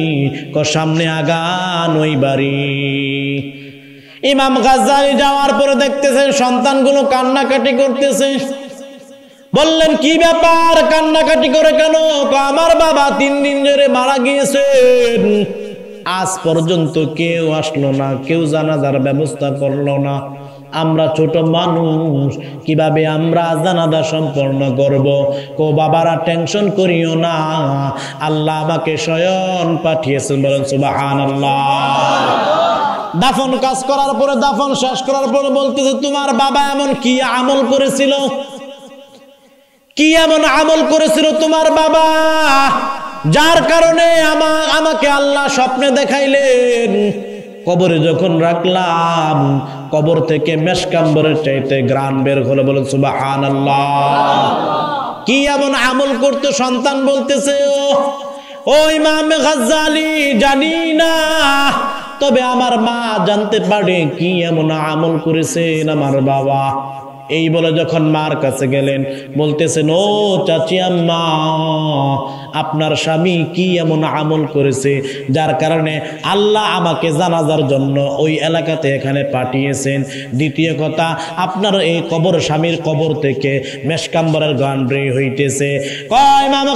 ক সামনে আগান ওই বাড়ি ইমাম গাজারি যাওয়ার পরে দেখতেছেন সন্তানগুলো কান্নাকাটি করতেছে বললেন কি ব্যাপার কান্নাকাটি করে কেন আমার বাবা তিন দিন ধরে মারা গিয়েছেন আজ পর্যন্ত কেউ আসলো না কেউ জানাজার ব্যবস্থা করলো না আমরা ছোট মানুষ কিভাবে আমরা জানাদা সম্পন্ন করব কো বাবারা টেনশন করিও না আল্লাহ আমাকে স্বয়ন পাঠিয়েছেন বলেন সুবাহান দাফন কাজ করার পরে দাফন শেষ করার পরে বলতেছে তোমার বাবা এমন কি আমল করেছিল কি এমন আমল করেছিল তোমার বাবা যার কারণে আমা আমাকে আল্লাহ স্বপ্নে দেখাইলেন কবরে যখন রাখলাম কবর থেকে মেশকাম্বরের চাইতে গ্রান বের হলে বলেন সুবাহান কি এমন আমল করতে সন্তান বলতেছে ও ইমাম গাজ্জালি জানি না তবে আমার মা জানতে পারে কি এমন আমল করেছেন আমার বাবা এই বলে যখন মার কাছে গেলেন বলতেছেন ও চাচি আম্মা আপনার স্বামী কি এমন আমল করেছে যার কারণে আল্লাহ আমাকে জানাজার জন্য ওই এলাকাতে এখানে পাঠিয়েছেন দ্বিতীয় কথা আপনার এই কবর স্বামীর কবর থেকে মেশকাম্বরের গান বের হইতেছে কয় মাম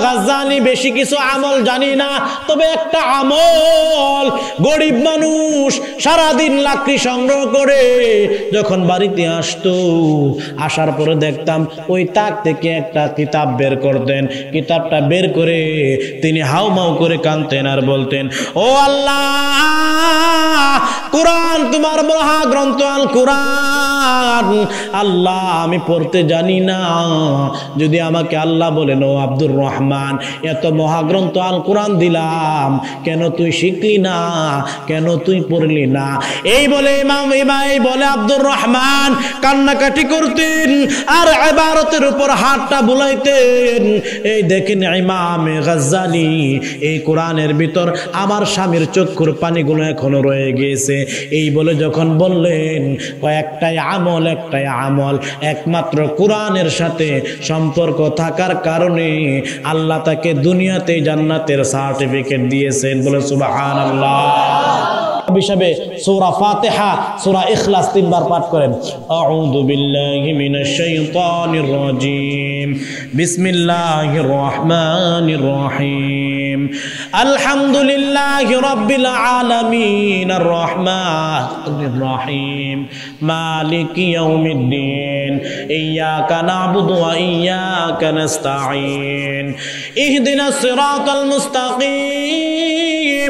বেশি কিছু আমল জানি না তবে একটা আমল গরিব মানুষ সারাদিন লাকড়ি সংগ্রহ করে যখন বাড়িতে আসতো আসার পরে দেখতাম ওই তাক থেকে একটা কিতাব বের করতেন কিতাবটা বের করে তিনি হাউমাউ করে কানতেন আর বলতেন ও আল্লাহ কোরআন তোমার মহা গ্রন্থ আল কোরআন আল্লাহ আমি পড়তে জানি না যদি আমাকে আল্লাহ বলেন ও আব্দুর রহমান এত মহাগ্রন্থ আল কোরআন দিলাম কেন তুই শিখলি না কেন তুই পড়লি না এই বলে ইমাম ইমাই বলে আব্দুর রহমান কান্নাকাটি করতেন আর এবারতের উপর হাতটা বুলাইতেন এই দেখেন ইমামে গাজ্জানি এই কোরআনের ভিতর আমার স্বামীর চক্ষুর পানিগুলো এখনো রয়ে গিয়েছে এই বলে যখন বললেন কয়েকটাই আমল একটাই আমল একমাত্র কোরআনের সাথে সম্পর্ক থাকার কারণে আল্লাহ তাকে দুনিয়াতে জান্নাতের সার্টিফিকেট দিয়েছেন বলে সুবাহ আল্লাহ কিতাব হিসাবে সূরা ফাতিহা সূরা ইখলাস তিনবার পাঠ করেন আউযু বিল্লাহি মিনাশ শাইতানির রাজিম বিসমিল্লাহির রহমানির রহিম আলহামদুলিল্লাহি রাব্বিল আলামিন আর রহমানির রহিম মালিক ইয়াউমিদ্দিন ইয়াকা নাবুদু ওয়া ইয়াকা নাস্তাঈন ইহদিনাস সিরাতাল মুস্তাকিম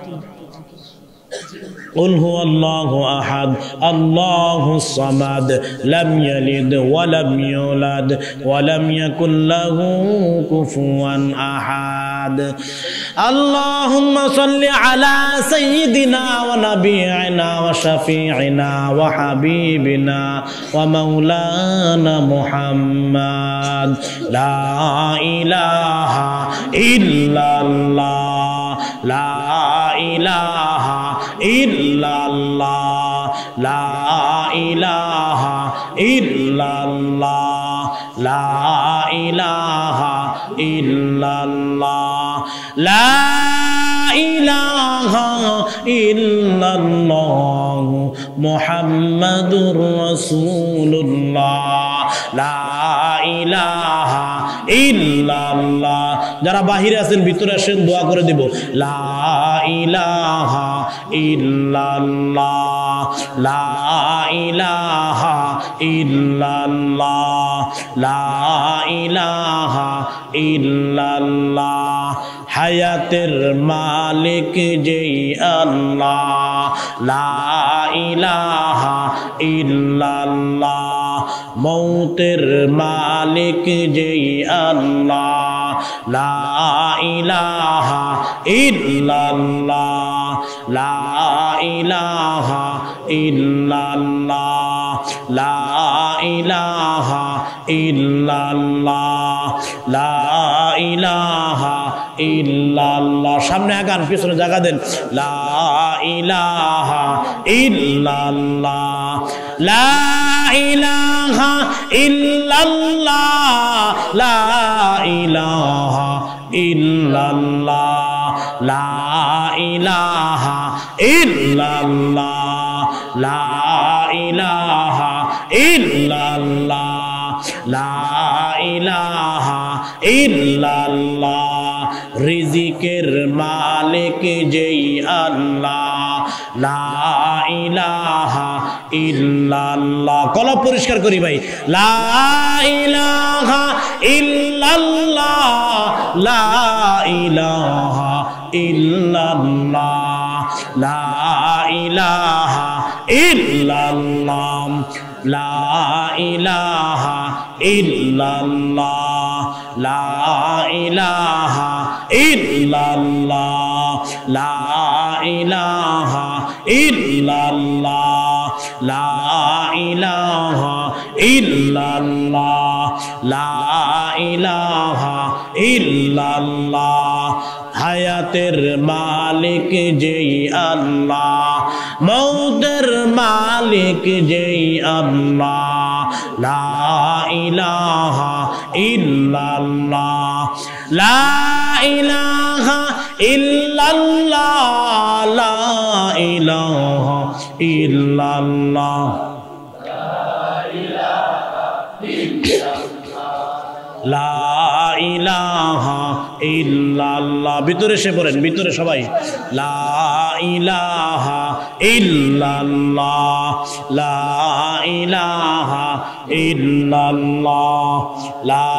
قل هو الله أحد الله الصمد لم يلد ولم يولد ولم يكن له كفوا أحد اللهم صل على سيدنا ونبينا وشفيعنا وحبيبنا ومولانا محمد لا إله إلا الله لا إله ইল্লাল্লাহ লা ইলাহা ইল্লাল্লাহ লা ইলাহা ইল্লাল্লাহ ইল্লাল্লাহ যারা বাহিরে আছেন ভিতরে আসেন দোয়া করে দিব লা ইলাহা ইল্লাল্লাহ লা ইলাহা ইল্লাল্লাহ লা ইলাহা ইল্লাল্লাহ হায়াতের মালিক যেই আল্লাহ লা ইলাহা ইল্লাল্লাহ মৌতের মালিক যেই আল্লাহ লা ইলাহা ইল্লাল্লাহ লা ইলাহা ইল্লাল্লাহ লা ইলাহা ইল্লাল্লাহ লা ইলাহা ইল্লাল্লাহ সামনে আগান পিছনে জায়গা দেন লা ইলাহা ইল্লাল্লাহ লা ইলাহা ইল্লাল্লাহ লা ইলাহা ইল্লাল্লাহ লা ইলাহা ইল্লাল্লাহ লা ইলাহা ইল্লাল্লাহ লা ইলাহা ইল্লাল্লাহ রিজিকের মালিক যেই আল্লাহ লা ইলাহা ইল্লাল্লাহ কলব পরিষ্কার করি ভাই লা ইলাহা ইল্লাল্লাহ লা ইলাহা ইল্লাল্লাহ লা ইলাহা ইল্লাল্লাহ লা ইলাহা ইল্লাল্লাহ লা ইলাহা ইল্লাল্লাহ লা ইলাহা ইল্লাল্লাহ লা ইলাহা হায়াতের মালিক যেই আল্লাহ মৌদের মালিক যেই আল্লাহ লা ইহ ইল্লাল্লাহ ইল্লাল্লাহ লা ইলাহা ইল্লাল্লাহ লা ইলাহা ইল্লাল্লাহ ভিতরে সে পড়েন ভিতরে সবাই লা ইলাহা ইল্লাল্লাহ লা ইলাহা ইল্লাল্লাহ লা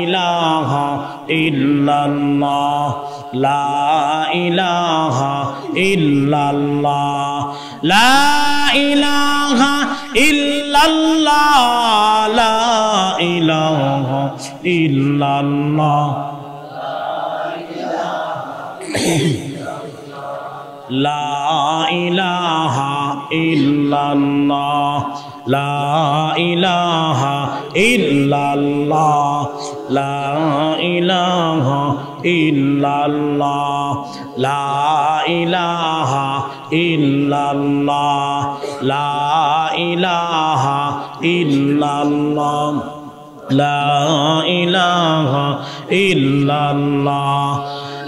ইলাহা ইল্লাল্লাহ লা ইলাহা ইল্লাল্লাহ লা ইলাহা ইল্লাল্লাহ লা ইলাহা ইল্লাল্লাহ লা ইলাহা ইল্লাল্লাহ লা ইলাহা ইল্লাল্লাহ লা ইলাহা ইল্লাল্লাহ লা ইলাহা ইল্লাল্লাহ লা ইলাহা ইল্লাল্লাহ লা ইলাহা ইল্লাল্লাহ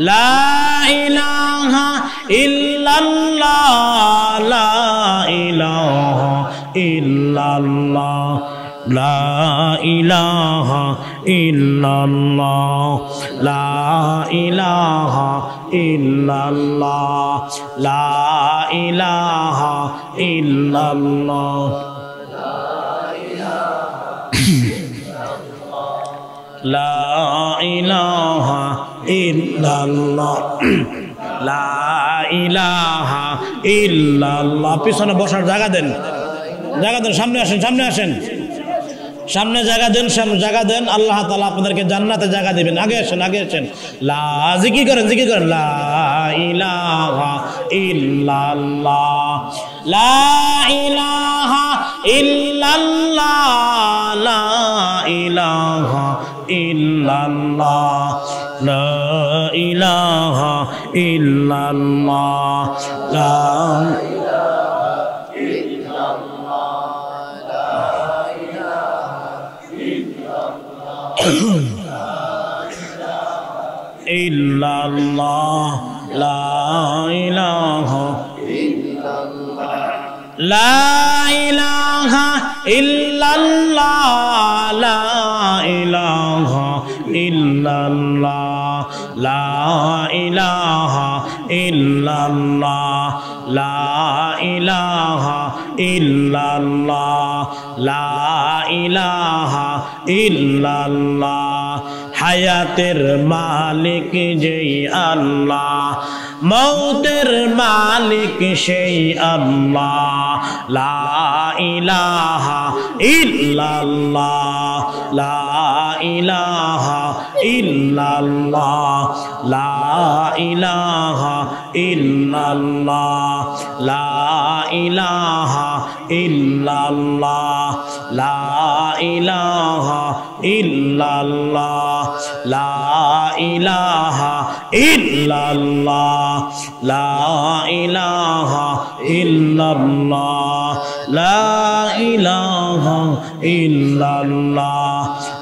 লা ইলাহা ইল্লাল্লাহ লা ইলাহা ইল্লাল্লাহ লা ইলাহা ইল্লাল্লাহ লা ইলাহা লা ইলাহা লা ইলাহা পিছনে বসার জায়গা দেন জায়গা দেন সামনে আসেন সামনে আসেন সামনে জায়গা দেন জায়গা দেন আল্লাহ তালা আপনাদেরকে জান্নাতে জায়গা দেবেন আগে আসেন আগে আসেন লা করেন জিকি করেন লা ইলাহা ইল্লাল্লাহ লা ইলাহা লা ইলাহা লা ইল্লাল্লাহ লা ইলাহা ইল্লাল্লাহ লা ইলাহা ইল্লাল্লাহ লা ইলাহা ইল্লাল্লাহ লা ইলাহা ইল্লাল্লাহ লা হায়াতের মালিক যেই আল্লাহ মৌতের মালিক সেই আল্লাহ লাহ ইলাহা ইল্লাল্লাহ ইল্লাল্লাহ লা ইলাহা ইল্লাল্লাহ লা ইলাহা ইল্লাল্লাহ লা ইলাহা ইল্লাল্লাহ লা ইলাহা ইল্লাল্লাহ লা ইলাহা ইল্লাল্লাহ